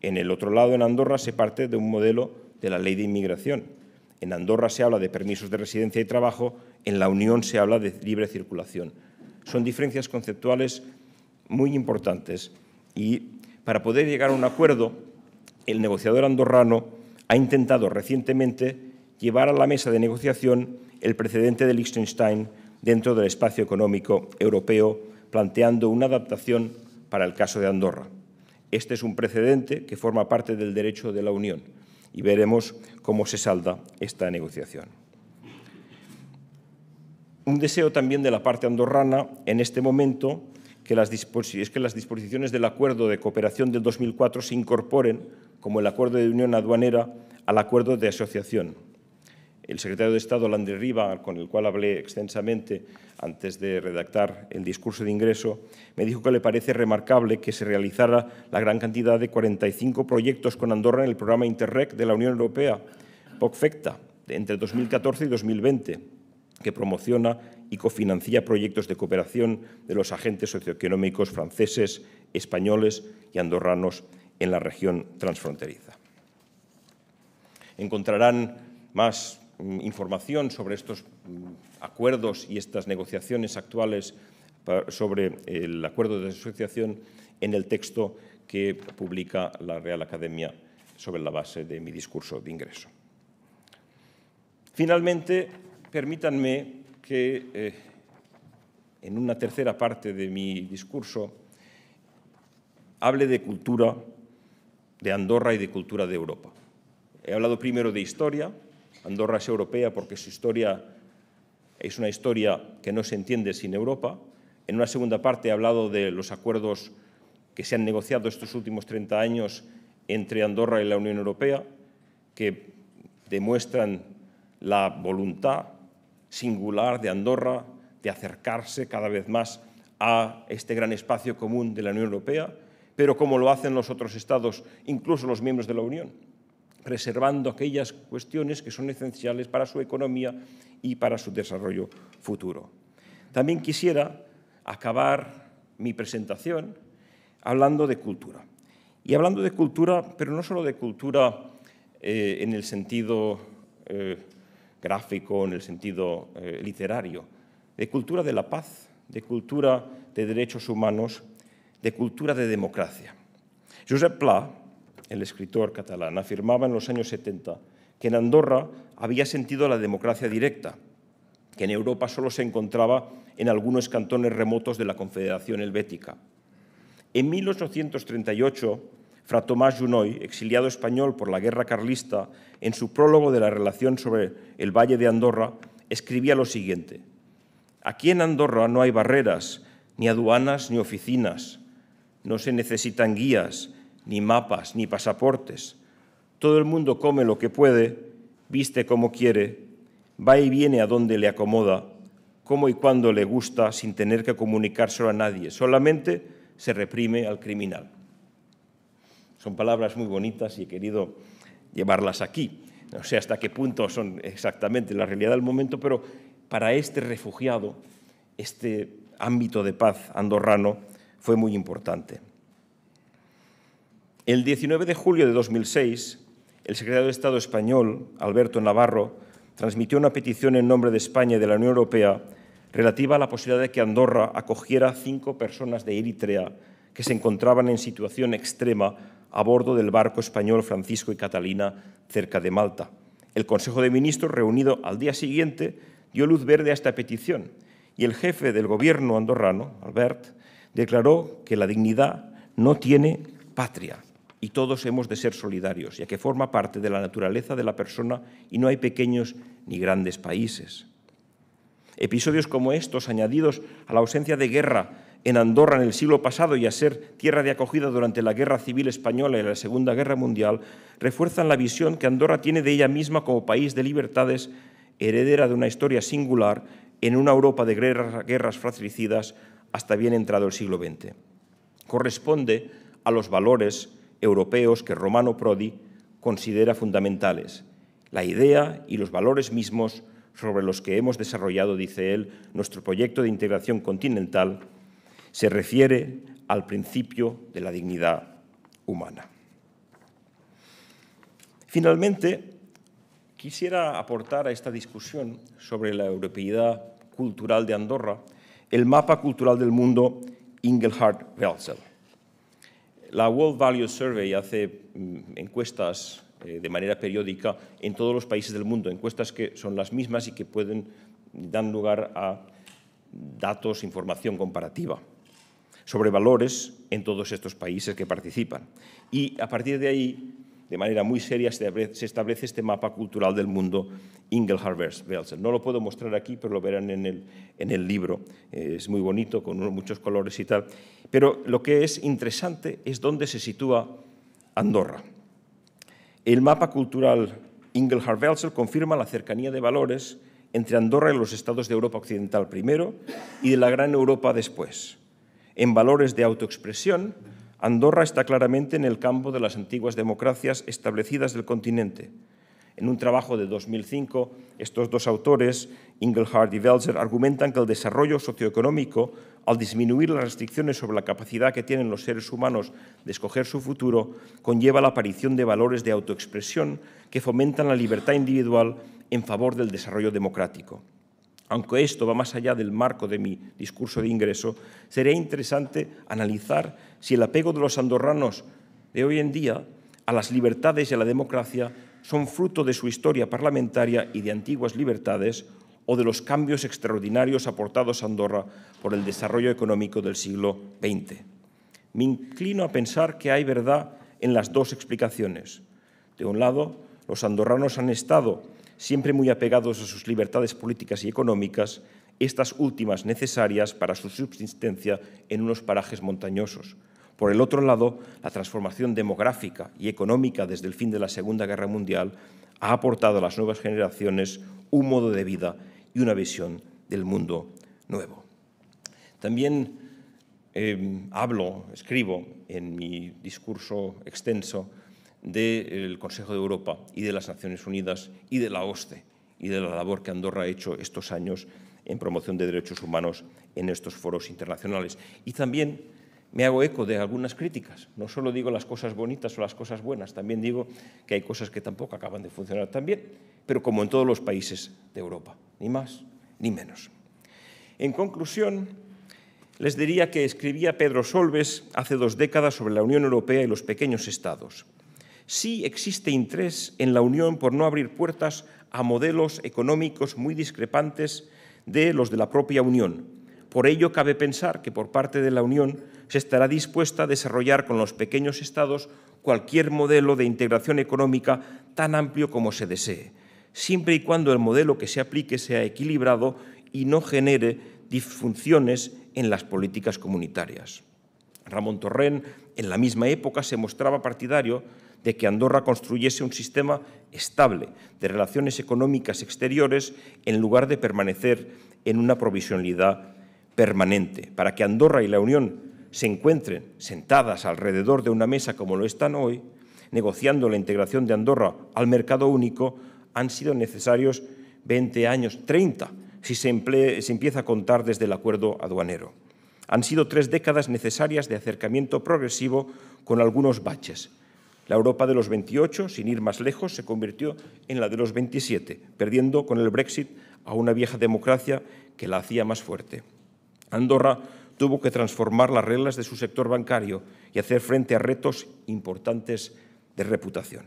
Speaker 3: En el otro lado, en Andorra, se parte de un modelo de la ley de inmigración. En Andorra se habla de permisos de residencia y trabajo, en la Unión se habla de libre circulación. Son diferencias conceptuales muy importantes y para poder llegar a un acuerdo, el negociador andorrano ha intentado recientemente llevar a la mesa de negociación el precedente de Liechtenstein dentro del espacio económico europeo, planteando una adaptación para el caso de Andorra. Este es un precedente que forma parte del derecho de la Unión y veremos cómo se salda esta negociación. Un deseo también de la parte andorrana en este momento que es que las disposiciones del Acuerdo de Cooperación del 2004 se incorporen, como el Acuerdo de Unión Aduanera, al Acuerdo de Asociación el secretario de Estado, Landry Riva, con el cual hablé extensamente antes de redactar el discurso de ingreso, me dijo que le parece remarcable que se realizara la gran cantidad de 45 proyectos con Andorra en el programa Interreg de la Unión Europea, POCFECTA, entre 2014 y 2020, que promociona y cofinancia proyectos de cooperación de los agentes socioeconómicos franceses, españoles y andorranos en la región transfronteriza. Encontrarán más Mm, información sobre estos mm, acuerdos y estas negociaciones actuales sobre el acuerdo de asociación en el texto que publica la Real Academia sobre la base de mi discurso de ingreso. Finalmente, permítanme que eh, en una tercera parte de mi discurso hable de cultura de Andorra y de cultura de Europa. He hablado primero de historia, Andorra es europea porque su historia es una historia que no se entiende sin Europa. En una segunda parte he hablado de los acuerdos que se han negociado estos últimos 30 años entre Andorra y la Unión Europea, que demuestran la voluntad singular de Andorra de acercarse cada vez más a este gran espacio común de la Unión Europea, pero como lo hacen los otros estados, incluso los miembros de la Unión preservando aquellas cuestiones que son esenciales para su economía y para su desarrollo futuro. También quisiera acabar mi presentación hablando de cultura. Y hablando de cultura, pero no solo de cultura eh, en el sentido eh, gráfico, en el sentido eh, literario, de cultura de la paz, de cultura de derechos humanos, de cultura de democracia. Josep Pla, el escritor catalán, afirmaba en los años 70 que en Andorra había sentido la democracia directa, que en Europa solo se encontraba en algunos cantones remotos de la Confederación Helvética. En 1838, Fra Tomás Junoy, exiliado español por la guerra carlista, en su prólogo de la relación sobre el Valle de Andorra, escribía lo siguiente. Aquí en Andorra no hay barreras, ni aduanas, ni oficinas. No se necesitan guías, ni mapas, ni pasaportes. Todo el mundo come lo que puede, viste como quiere, va y viene a donde le acomoda, como y cuando le gusta, sin tener que comunicárselo a nadie. Solamente se reprime al criminal. Son palabras muy bonitas y he querido llevarlas aquí. No sé hasta qué punto son exactamente la realidad del momento, pero para este refugiado, este ámbito de paz andorrano fue muy importante. El 19 de julio de 2006, el secretario de Estado español, Alberto Navarro, transmitió una petición en nombre de España y de la Unión Europea relativa a la posibilidad de que Andorra acogiera cinco personas de Eritrea que se encontraban en situación extrema a bordo del barco español Francisco y Catalina cerca de Malta. El Consejo de Ministros, reunido al día siguiente, dio luz verde a esta petición y el jefe del gobierno andorrano, Albert, declaró que la dignidad no tiene patria y todos hemos de ser solidarios, ya que forma parte de la naturaleza de la persona y no hay pequeños ni grandes países. Episodios como estos, añadidos a la ausencia de guerra en Andorra en el siglo pasado y a ser tierra de acogida durante la Guerra Civil Española y la Segunda Guerra Mundial, refuerzan la visión que Andorra tiene de ella misma como país de libertades, heredera de una historia singular en una Europa de guerras, fratricidas hasta bien entrado el siglo XX. Corresponde a los valores, europeos que Romano Prodi considera fundamentales, la idea y los valores mismos sobre los que hemos desarrollado, dice él, nuestro proyecto de integración continental, se refiere al principio de la dignidad humana. Finalmente, quisiera aportar a esta discusión sobre la europeidad cultural de Andorra el mapa cultural del mundo Ingelhard Welzel. La World Value Survey hace mm, encuestas eh, de manera periódica en todos los países del mundo, encuestas que son las mismas y que pueden dan lugar a datos, información comparativa sobre valores en todos estos países que participan. Y a partir de ahí, de manera muy seria, se establece este mapa cultural del mundo Ingelharvers. belsen No lo puedo mostrar aquí, pero lo verán en el, en el libro. Eh, es muy bonito, con muchos colores y tal. Pero lo que es interesante es dónde se sitúa Andorra. El mapa cultural ingelhard Welser confirma la cercanía de valores entre Andorra y los estados de Europa Occidental primero y de la Gran Europa después. En valores de autoexpresión, Andorra está claramente en el campo de las antiguas democracias establecidas del continente, en un trabajo de 2005, estos dos autores, Ingelhard y Welzer, argumentan que el desarrollo socioeconómico, al disminuir las restricciones sobre la capacidad que tienen los seres humanos de escoger su futuro, conlleva la aparición de valores de autoexpresión que fomentan la libertad individual en favor del desarrollo democrático. Aunque esto va más allá del marco de mi discurso de ingreso, sería interesante analizar si el apego de los andorranos de hoy en día a las libertades y a la democracia son fruto de su historia parlamentaria y de antiguas libertades o de los cambios extraordinarios aportados a Andorra por el desarrollo económico del siglo XX. Me inclino a pensar que hay verdad en las dos explicaciones. De un lado, los andorranos han estado siempre muy apegados a sus libertades políticas y económicas, estas últimas necesarias para su subsistencia en unos parajes montañosos, por el otro lado, la transformación demográfica y económica desde el fin de la Segunda Guerra Mundial ha aportado a las nuevas generaciones un modo de vida y una visión del mundo nuevo. También em, hablo, escribo en mi discurso extenso del Consejo de Europa y de las Naciones Unidas y de la OSCE y de la labor que Andorra ha hecho estos años en promoción de derechos humanos en estos foros internacionales. Y también me hago eco de algunas críticas. No solo digo las cosas bonitas o las cosas buenas, también digo que hay cosas que tampoco acaban de funcionar tan bien, pero como en todos los países de Europa, ni más ni menos. En conclusión, les diría que escribía Pedro Solbes hace dos décadas sobre la Unión Europea y los pequeños estados. Sí existe interés en la Unión por no abrir puertas a modelos económicos muy discrepantes de los de la propia Unión, por ello, cabe pensar que por parte de la Unión se estará dispuesta a desarrollar con los pequeños estados cualquier modelo de integración económica tan amplio como se desee, siempre y cuando el modelo que se aplique sea equilibrado y no genere disfunciones en las políticas comunitarias. Ramón Torrent, en la misma época, se mostraba partidario de que Andorra construyese un sistema estable de relaciones económicas exteriores en lugar de permanecer en una provisionalidad permanente, para que Andorra y la Unión se encuentren sentadas alrededor de una mesa como lo están hoy, negociando la integración de Andorra al mercado único, han sido necesarios 20 años, 30, si se, empieza a contar desde el acuerdo aduanero. Han sido tres décadas necesarias de acercamiento progresivo con algunos baches. La Europa de los 28, sin ir más lejos, se convirtió en la de los 27, perdiendo con el Brexit a una vieja democracia que la hacía más fuerte. Andorra tuvo que transformar las reglas de su sector bancario y hacer frente a retos importantes de reputación.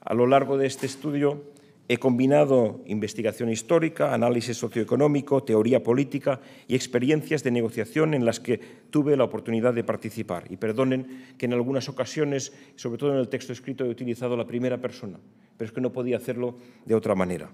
Speaker 3: A lo largo de este estudio he combinado investigación histórica, análisis socioeconómico, teoría política y experiencias de negociación en las que tuve la oportunidad de participar. Y perdonen que en algunas ocasiones, sobre todo en el texto escrito, he utilizado la primera persona, pero es que no podía hacerlo de otra manera,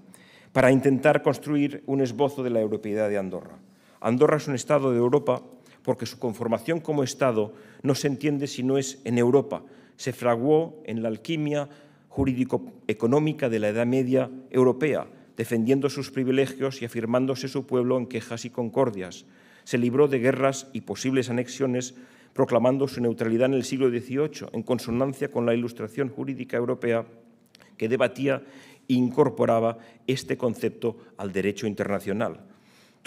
Speaker 3: para intentar construir un esbozo de la europeidad de Andorra Andorra es un Estado de Europa porque su conformación como Estado no se entiende si no es en Europa. Se fraguó en la alquimia jurídico-económica de la Edad Media europea, defendiendo sus privilegios y afirmándose su pueblo en quejas y concordias. Se libró de guerras y posibles anexiones, proclamando su neutralidad en el siglo XVIII, en consonancia con la ilustración jurídica europea que debatía e incorporaba este concepto al derecho internacional.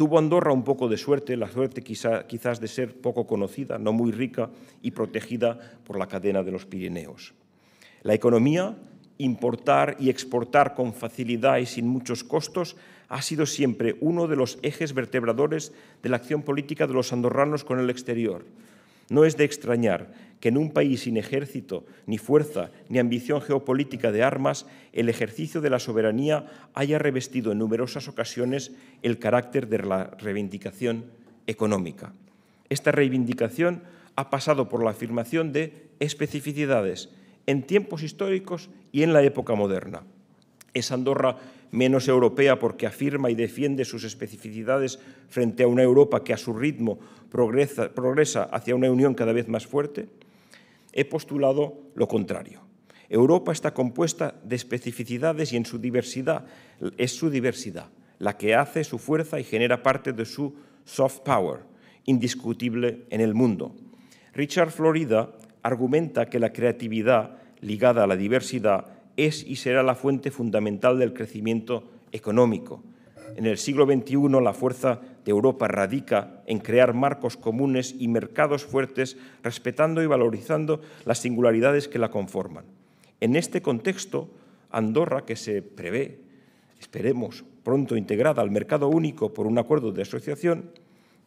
Speaker 3: Tuvo Andorra un poco de suerte, la suerte quizás de ser poco conocida, no muy rica y protegida por la cadena de los Pirineos. La economía, importar y exportar con facilidad y sin muchos costos, ha sido siempre uno de los ejes vertebradores de la acción política de los andorranos con el exterior. No es de extrañar que en un país sin ejército, ni fuerza, ni ambición geopolítica de armas, el ejercicio de la soberanía haya revestido en numerosas ocasiones el carácter de la reivindicación económica. Esta reivindicación ha pasado por la afirmación de especificidades en tiempos históricos y en la época moderna. Es Andorra menos europea porque afirma y defiende sus especificidades frente a una Europa que a su ritmo progresa, hacia una unión cada vez más fuerte, he postulado lo contrario. Europa está compuesta de especificidades y en su diversidad es su diversidad la que hace su fuerza y genera parte de su soft power, indiscutible en el mundo. Richard Florida argumenta que la creatividad ligada a la diversidad es y será la fuente fundamental del crecimiento económico, en el siglo XXI la fuerza de Europa radica en crear marcos comunes y mercados fuertes, respetando y valorizando las singularidades que la conforman. En este contexto, Andorra, que se prevé, esperemos, pronto integrada al mercado único por un acuerdo de asociación,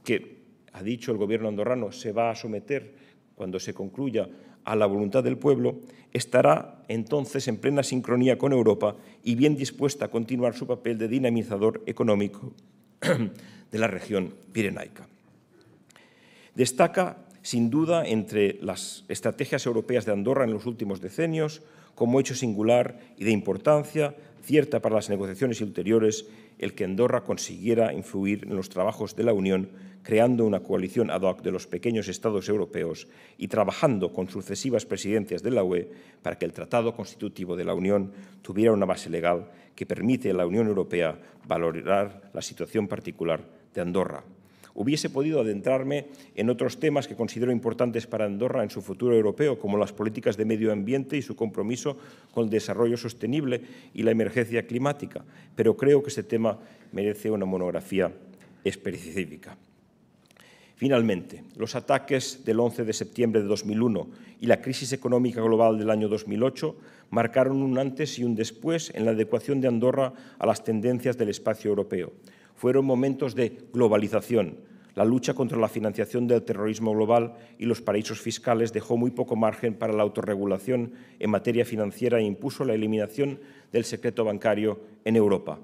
Speaker 3: que, ha dicho el gobierno andorrano, se va a someter cuando se concluya a la voluntad del pueblo, estará entonces en plena sincronía con Europa y bien dispuesta a continuar su papel de dinamizador económico de la región pirenaica. Destaca, sin duda, entre las estrategias europeas de Andorra en los últimos decenios, como hecho singular y de importancia cierta para las negociaciones ulteriores, el que Andorra consiguiera influir en los trabajos de la Unión creando una coalición ad hoc de los pequeños estados europeos y trabajando con sucesivas presidencias de la UE para que el Tratado Constitutivo de la Unión tuviera una base legal que permite a la Unión Europea valorar la situación particular de Andorra. Hubiese podido adentrarme en otros temas que considero importantes para Andorra en su futuro europeo, como las políticas de medio ambiente y su compromiso con el desarrollo sostenible y la emergencia climática, pero creo que este tema merece una monografía específica. Finalmente, los ataques del 11 de septiembre de 2001 y la crisis económica global del año 2008 marcaron un antes y un después en la adecuación de Andorra a las tendencias del espacio europeo. Fueron momentos de globalización. La lucha contra la financiación del terrorismo global y los paraísos fiscales dejó muy poco margen para la autorregulación en materia financiera e impuso la eliminación del secreto bancario en Europa.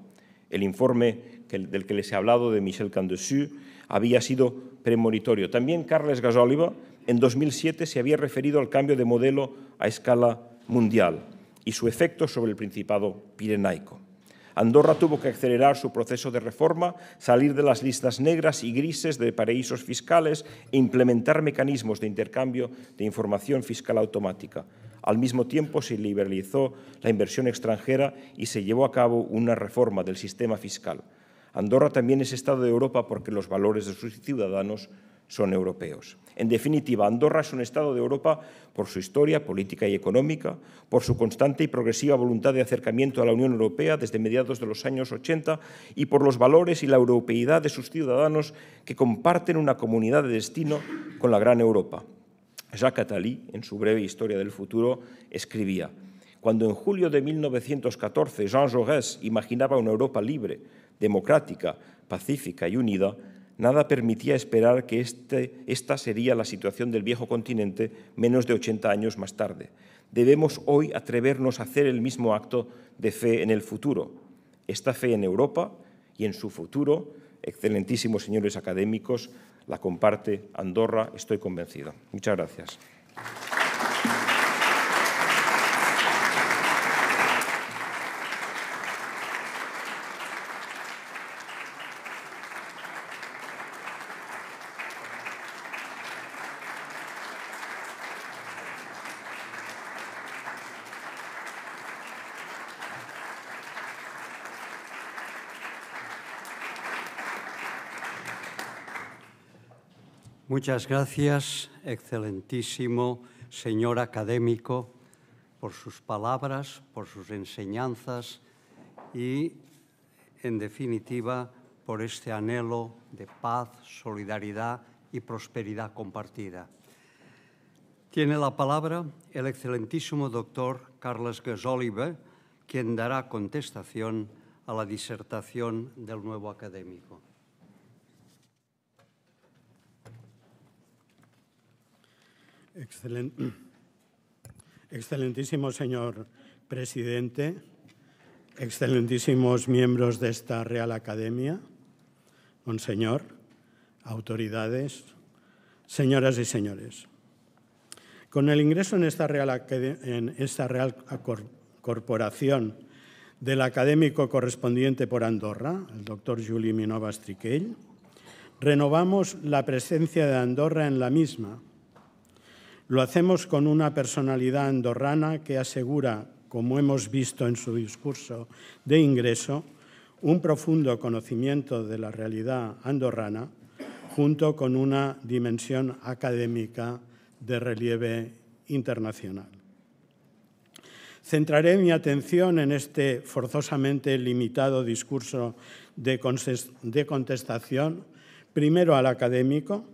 Speaker 3: El informe del que les he hablado de Michel Candessu, había sido premonitorio. También Carles Gasoliva en 2007 se había referido al cambio de modelo a escala mundial y su efecto sobre el Principado Pirenaico. Andorra tuvo que acelerar su proceso de reforma, salir de las listas negras y grises de paraísos fiscales e implementar mecanismos de intercambio de información fiscal automática. Al mismo tiempo se liberalizó la inversión extranjera y se llevó a cabo una reforma del sistema fiscal. Andorra también es Estado de Europa porque los valores de sus ciudadanos son europeos. En definitiva, Andorra es un Estado de Europa por su historia política y económica, por su constante y progresiva voluntad de acercamiento a la Unión Europea desde mediados de los años 80 y por los valores y la europeidad de sus ciudadanos que comparten una comunidad de destino con la gran Europa. Jacques Attali, en su breve Historia del Futuro, escribía, cuando en julio de 1914 Jean Jaurès imaginaba una Europa libre, democrática, pacífica y unida, nada permitía esperar que este, esta sería la situación del viejo continente menos de 80 años más tarde. Debemos hoy atrevernos a hacer el mismo acto de fe en el futuro. Esta fe en Europa y en su futuro, excelentísimos señores académicos, la comparte Andorra, estoy convencido. Muchas gracias.
Speaker 1: Muchas gracias, excelentísimo señor académico, por sus palabras, por sus enseñanzas y, en definitiva, por este anhelo de paz, solidaridad y prosperidad compartida. Tiene la palabra el excelentísimo doctor Carlos Gasolive, quien dará contestación a la disertación del nuevo académico.
Speaker 4: Excelentísimo señor presidente, excelentísimos miembros de esta Real Academia, monseñor, autoridades, señoras y señores. Con el ingreso en esta Real, Corporación del académico correspondiente por Andorra, el doctor Juli Minova Striquell, renovamos la presencia de Andorra en la misma lo hacemos con una personalidad andorrana que asegura, como hemos visto en su discurso de ingreso, un profundo conocimiento de la realidad andorrana junto con una dimensión académica de relieve internacional. Centraré mi atención en este forzosamente limitado discurso de contestación, primero al académico,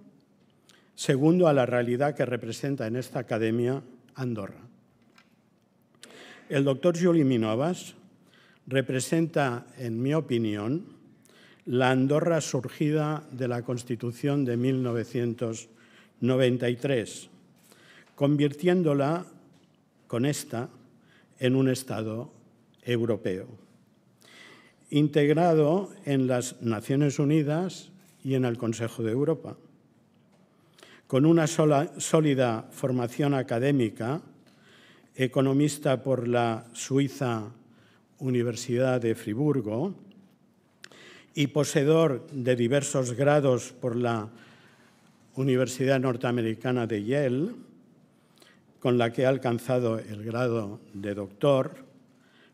Speaker 4: Segundo, a la realidad que representa en esta academia Andorra. El doctor Juli Minovas representa, en mi opinión, la Andorra surgida de la Constitución de 1993, convirtiéndola con esta en un Estado europeo, integrado en las Naciones Unidas y en el Consejo de Europa con una sólida formación académica, economista por la Suiza Universidad de Friburgo y poseedor de diversos grados por la Universidad Norteamericana de Yale, con la que ha alcanzado el grado de doctor,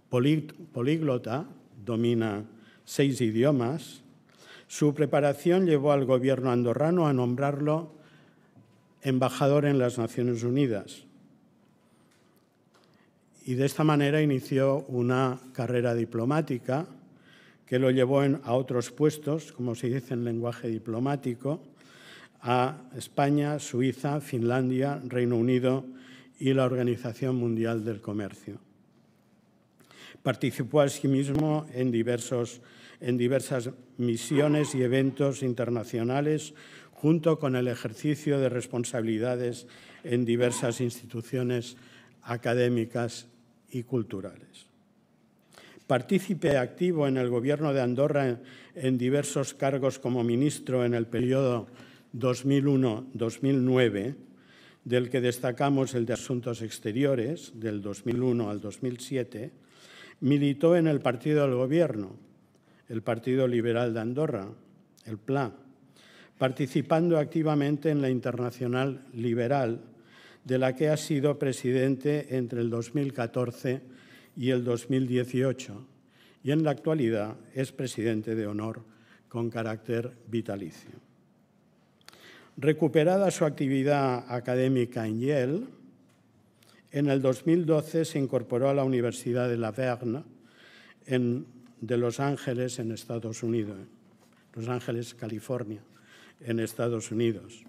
Speaker 4: políglota, domina seis idiomas, su preparación llevó al gobierno andorrano a nombrarlo embajador en las Naciones Unidas. Y de esta manera inició una carrera diplomática que lo llevó a otros puestos, como se dice en lenguaje diplomático, a España, Suiza, Finlandia, Reino Unido y la Organización Mundial del Comercio. Participó asimismo en, diversos, en diversas misiones y eventos internacionales junto con el ejercicio de responsabilidades en diversas instituciones académicas y culturales. Partícipe activo en el Gobierno de Andorra en diversos cargos como ministro en el periodo 2001-2009, del que destacamos el de Asuntos Exteriores, del 2001 al 2007, militó en el partido del Gobierno, el Partido Liberal de Andorra, el PLA, participando activamente en la Internacional Liberal, de la que ha sido presidente entre el 2014 y el 2018, y en la actualidad es presidente de honor con carácter vitalicio. Recuperada su actividad académica en Yale, en el 2012 se incorporó a la Universidad de La Verne de Los Ángeles, en Estados Unidos, Los Ángeles, California en Estados Unidos.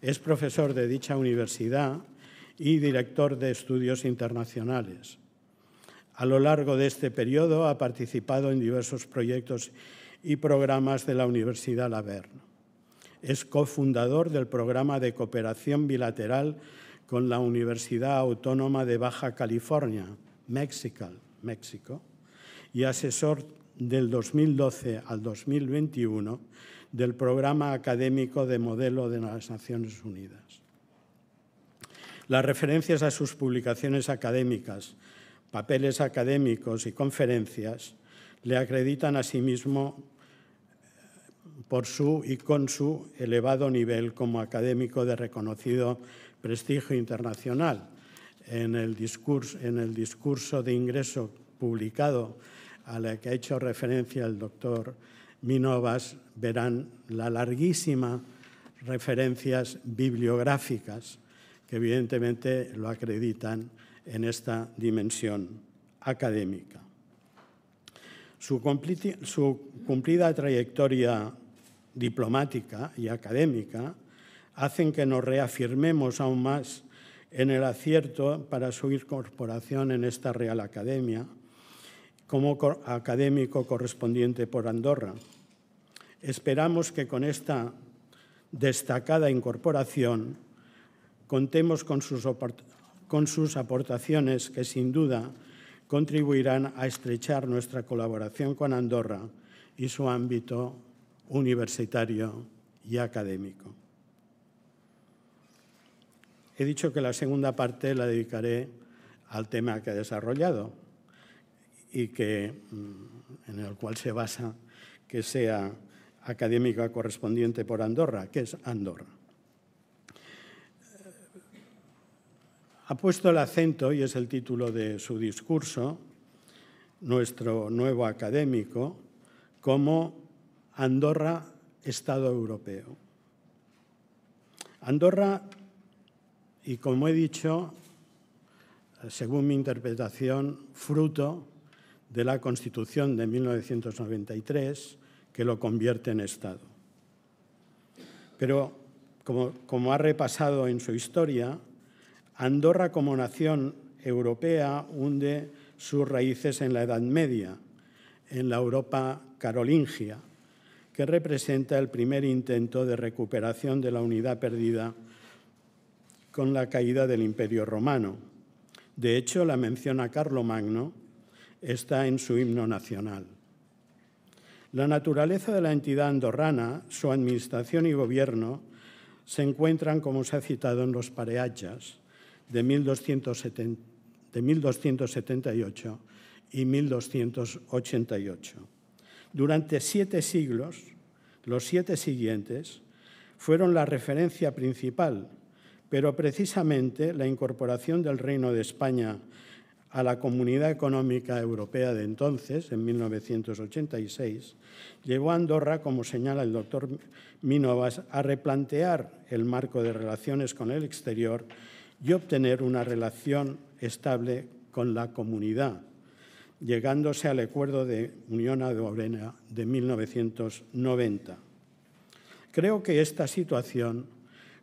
Speaker 4: Es profesor de dicha universidad y director de estudios internacionales. A lo largo de este periodo ha participado en diversos proyectos y programas de la Universidad Laverne. Es cofundador del programa de cooperación bilateral con la Universidad Autónoma de Baja California, México, y asesor del 2012 al 2021 del Programa Académico de Modelo de las Naciones Unidas. Las referencias a sus publicaciones académicas, papeles académicos y conferencias le acreditan a sí mismo eh, por su y con su elevado nivel como académico de reconocido prestigio internacional. En el discurso, de ingreso publicado a la que ha hecho referencia el doctor Minovas verán la larguísima referencias bibliográficas que evidentemente lo acreditan en esta dimensión académica. Su, cumplida trayectoria diplomática y académica hacen que nos reafirmemos aún más en el acierto para su incorporación en esta Real Academia como académico correspondiente por Andorra. Esperamos que con esta destacada incorporación contemos con sus, aportaciones que sin duda contribuirán a estrechar nuestra colaboración con Andorra y su ámbito universitario y académico. He dicho que la segunda parte la dedicaré al tema que he desarrollado, y que, mm, en el cual se basa que sea académica correspondiente por Andorra, que es Andorra. Ha puesto el acento, y es el título de su discurso, nuestro nuevo académico, como Andorra, Estado europeo. Andorra, y como he dicho, según mi interpretación, fruto de la Constitución de 1993 que lo convierte en Estado. Pero, como, ha repasado en su historia, Andorra como nación europea hunde sus raíces en la Edad Media, en la Europa carolingia, que representa el primer intento de recuperación de la unidad perdida con la caída del Imperio Romano. De hecho, la menciona Carlomagno está en su himno nacional. La naturaleza de la entidad andorrana, su administración y gobierno se encuentran, como se ha citado, en los pareachas, de, de 1278 y 1288. Durante siete siglos, los siete siguientes, fueron la referencia principal, pero precisamente la incorporación del Reino de España a la Comunidad Económica Europea de entonces, en 1986, llevó a Andorra, como señala el doctor Minovas, a replantear el marco de relaciones con el exterior y obtener una relación estable con la comunidad, llegándose al Acuerdo de Unión Aduanera de 1990. Creo que esta situación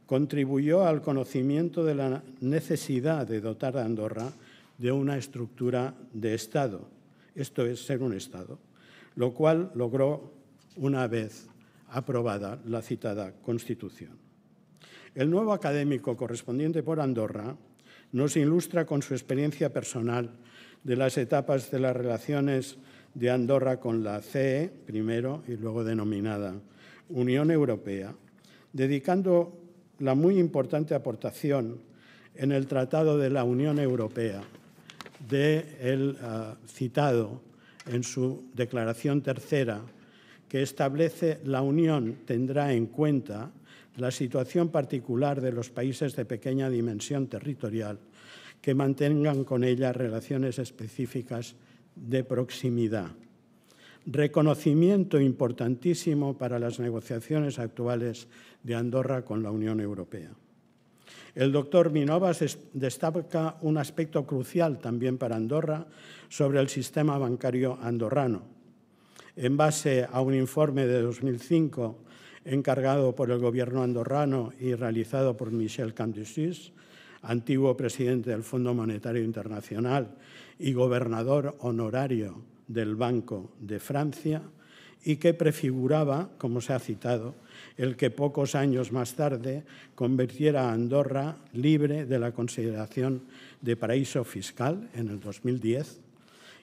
Speaker 4: contribuyó al conocimiento de la necesidad de dotar a Andorra de una estructura de Estado. Esto es ser un Estado, lo cual logró una vez aprobada la citada Constitución. El nuevo académico correspondiente por Andorra nos ilustra con su experiencia personal de las etapas de las relaciones de Andorra con la CE, primero y luego denominada Unión Europea, dedicando la muy importante aportación en el Tratado de la Unión Europea de él ah, citado en su declaración tercera, que establece la Unión tendrá en cuenta la situación particular de los países de pequeña dimensión territorial que mantengan con ella relaciones específicas de proximidad. Reconocimiento importantísimo para las negociaciones actuales de Andorra con la Unión Europea. El doctor Minovas destaca un aspecto crucial también para Andorra sobre el sistema bancario andorrano. En base a un informe de 2005 encargado por el gobierno andorrano y realizado por Michel Camdessus, antiguo presidente del Fondo Monetario Internacional y gobernador honorario del Banco de Francia, y que prefiguraba, como se ha citado, el que pocos años más tarde convirtiera a Andorra libre de la consideración de paraíso fiscal en el 2010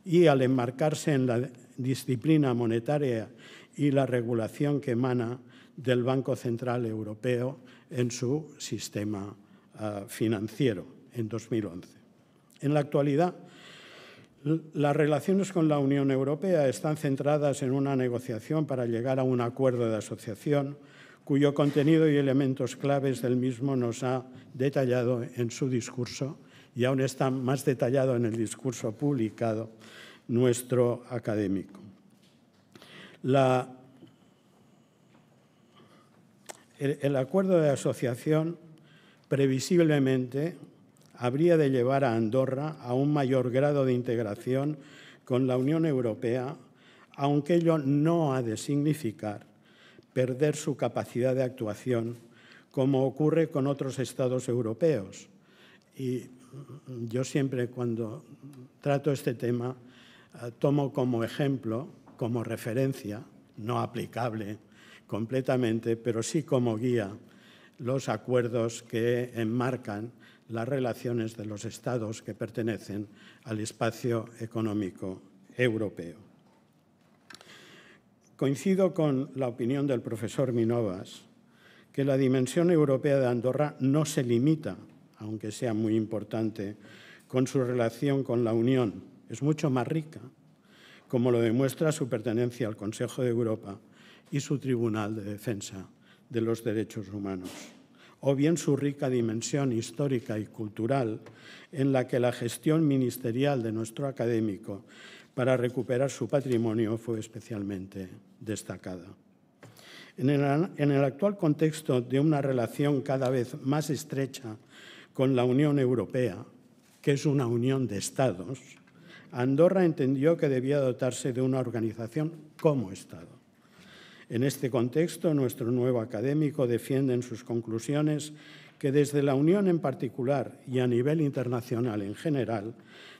Speaker 4: y al enmarcarse en la disciplina monetaria y la regulación que emana del Banco Central Europeo en su sistema ah, financiero en 2011. En la actualidad, las relaciones con la Unión Europea están centradas en una negociación para llegar a un acuerdo de asociación cuyo contenido y elementos claves del mismo nos ha detallado en su discurso y aún está más detallado en el discurso publicado nuestro académico. La, el acuerdo de asociación previsiblemente habría de llevar a Andorra a un mayor grado de integración con la Unión Europea, aunque ello no ha de significar perder su capacidad de actuación, como ocurre con otros estados europeos. Y yo siempre cuando trato este tema eh, tomo como ejemplo, como referencia, no aplicable completamente, pero sí como guía los acuerdos que enmarcan las relaciones de los estados que pertenecen al espacio económico europeo. Coincido con la opinión del profesor Minovas que la dimensión europea de Andorra no se limita, aunque sea muy importante, con su relación con la Unión. Es mucho más rica, como lo demuestra su pertenencia al Consejo de Europa y su Tribunal de Defensa de los Derechos Humanos o bien su rica dimensión histórica y cultural, en la que la gestión ministerial de nuestro académico para recuperar su patrimonio fue especialmente destacada. En el, actual contexto de una relación cada vez más estrecha con la Unión Europea, que es una unión de estados, Andorra entendió que debía dotarse de una organización como Estado. En este contexto, nuestro nuevo académico defiende en sus conclusiones que desde la Unión en particular y a nivel internacional en general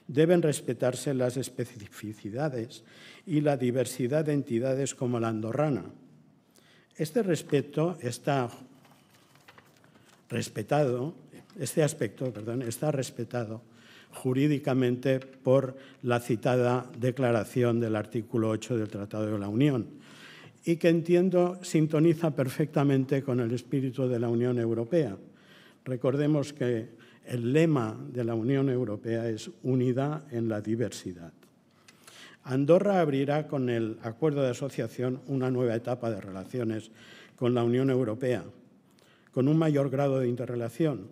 Speaker 4: deben respetarse las especificidades y la diversidad de entidades como la andorrana. Este respeto está respetado, este aspecto, está respetado jurídicamente por la citada declaración del artículo 8 del Tratado de la Unión y que entiendo sintoniza perfectamente con el espíritu de la Unión Europea. Recordemos que el lema de la Unión Europea es unidad en la diversidad. Andorra abrirá con el acuerdo de asociación una nueva etapa de relaciones con la Unión Europea, con un mayor grado de interrelación,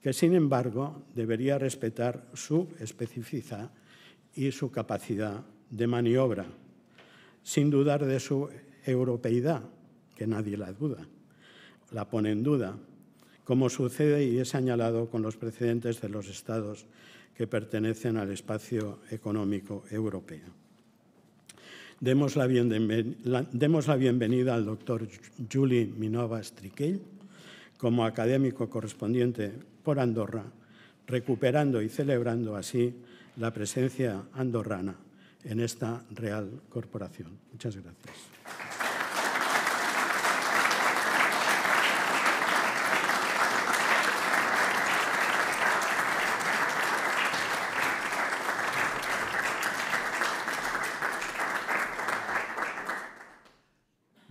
Speaker 4: que sin embargo debería respetar su especificidad y su capacidad de maniobra sin dudar de su europeidad, que nadie la duda, la pone en duda, como sucede y es señalado con los precedentes de los estados que pertenecen al espacio económico europeo. Demos la, bienvenida al doctor Juli Minova Striquel como académico correspondiente por Andorra, recuperando y celebrando así la presencia andorrana en esta Real Corporación. Muchas gracias.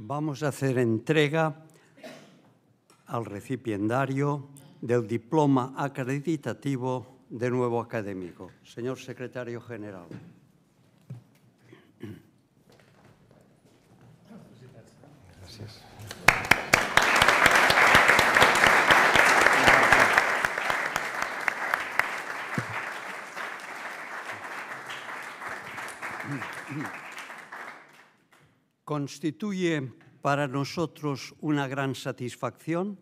Speaker 1: Vamos a hacer entrega al recipiendario del diploma acreditativo de nuevo académico. Señor secretario general. Constituye para nosotros una gran satisfacción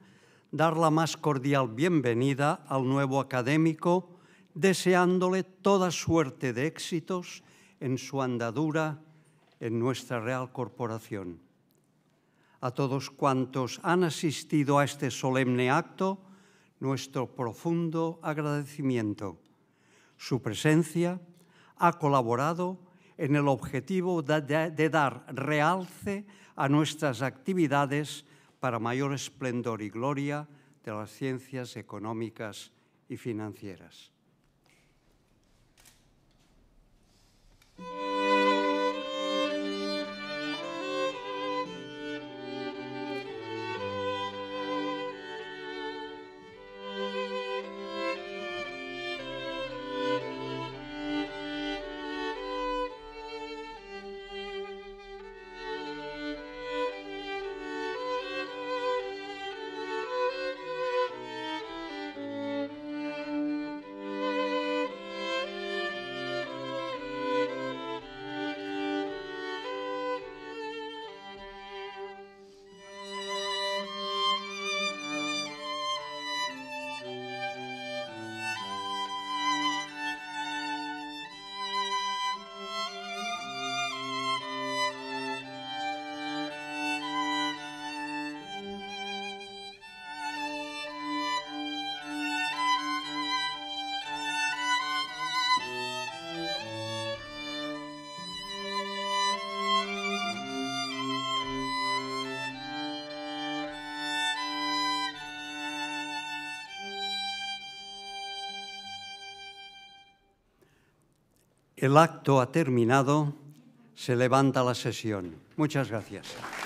Speaker 1: dar la más cordial bienvenida al nuevo académico, deseándole toda suerte de éxitos en su andadura en nuestra Real Corporación. A todos cuantos han asistido a este solemne acto, nuestro profundo agradecimiento. Su presencia ha colaborado en el objetivo de, dar realce a nuestras actividades para mayor esplendor y gloria de las ciencias económicas y financieras. El acto ha terminado. Se levanta la sesión. Muchas gracias.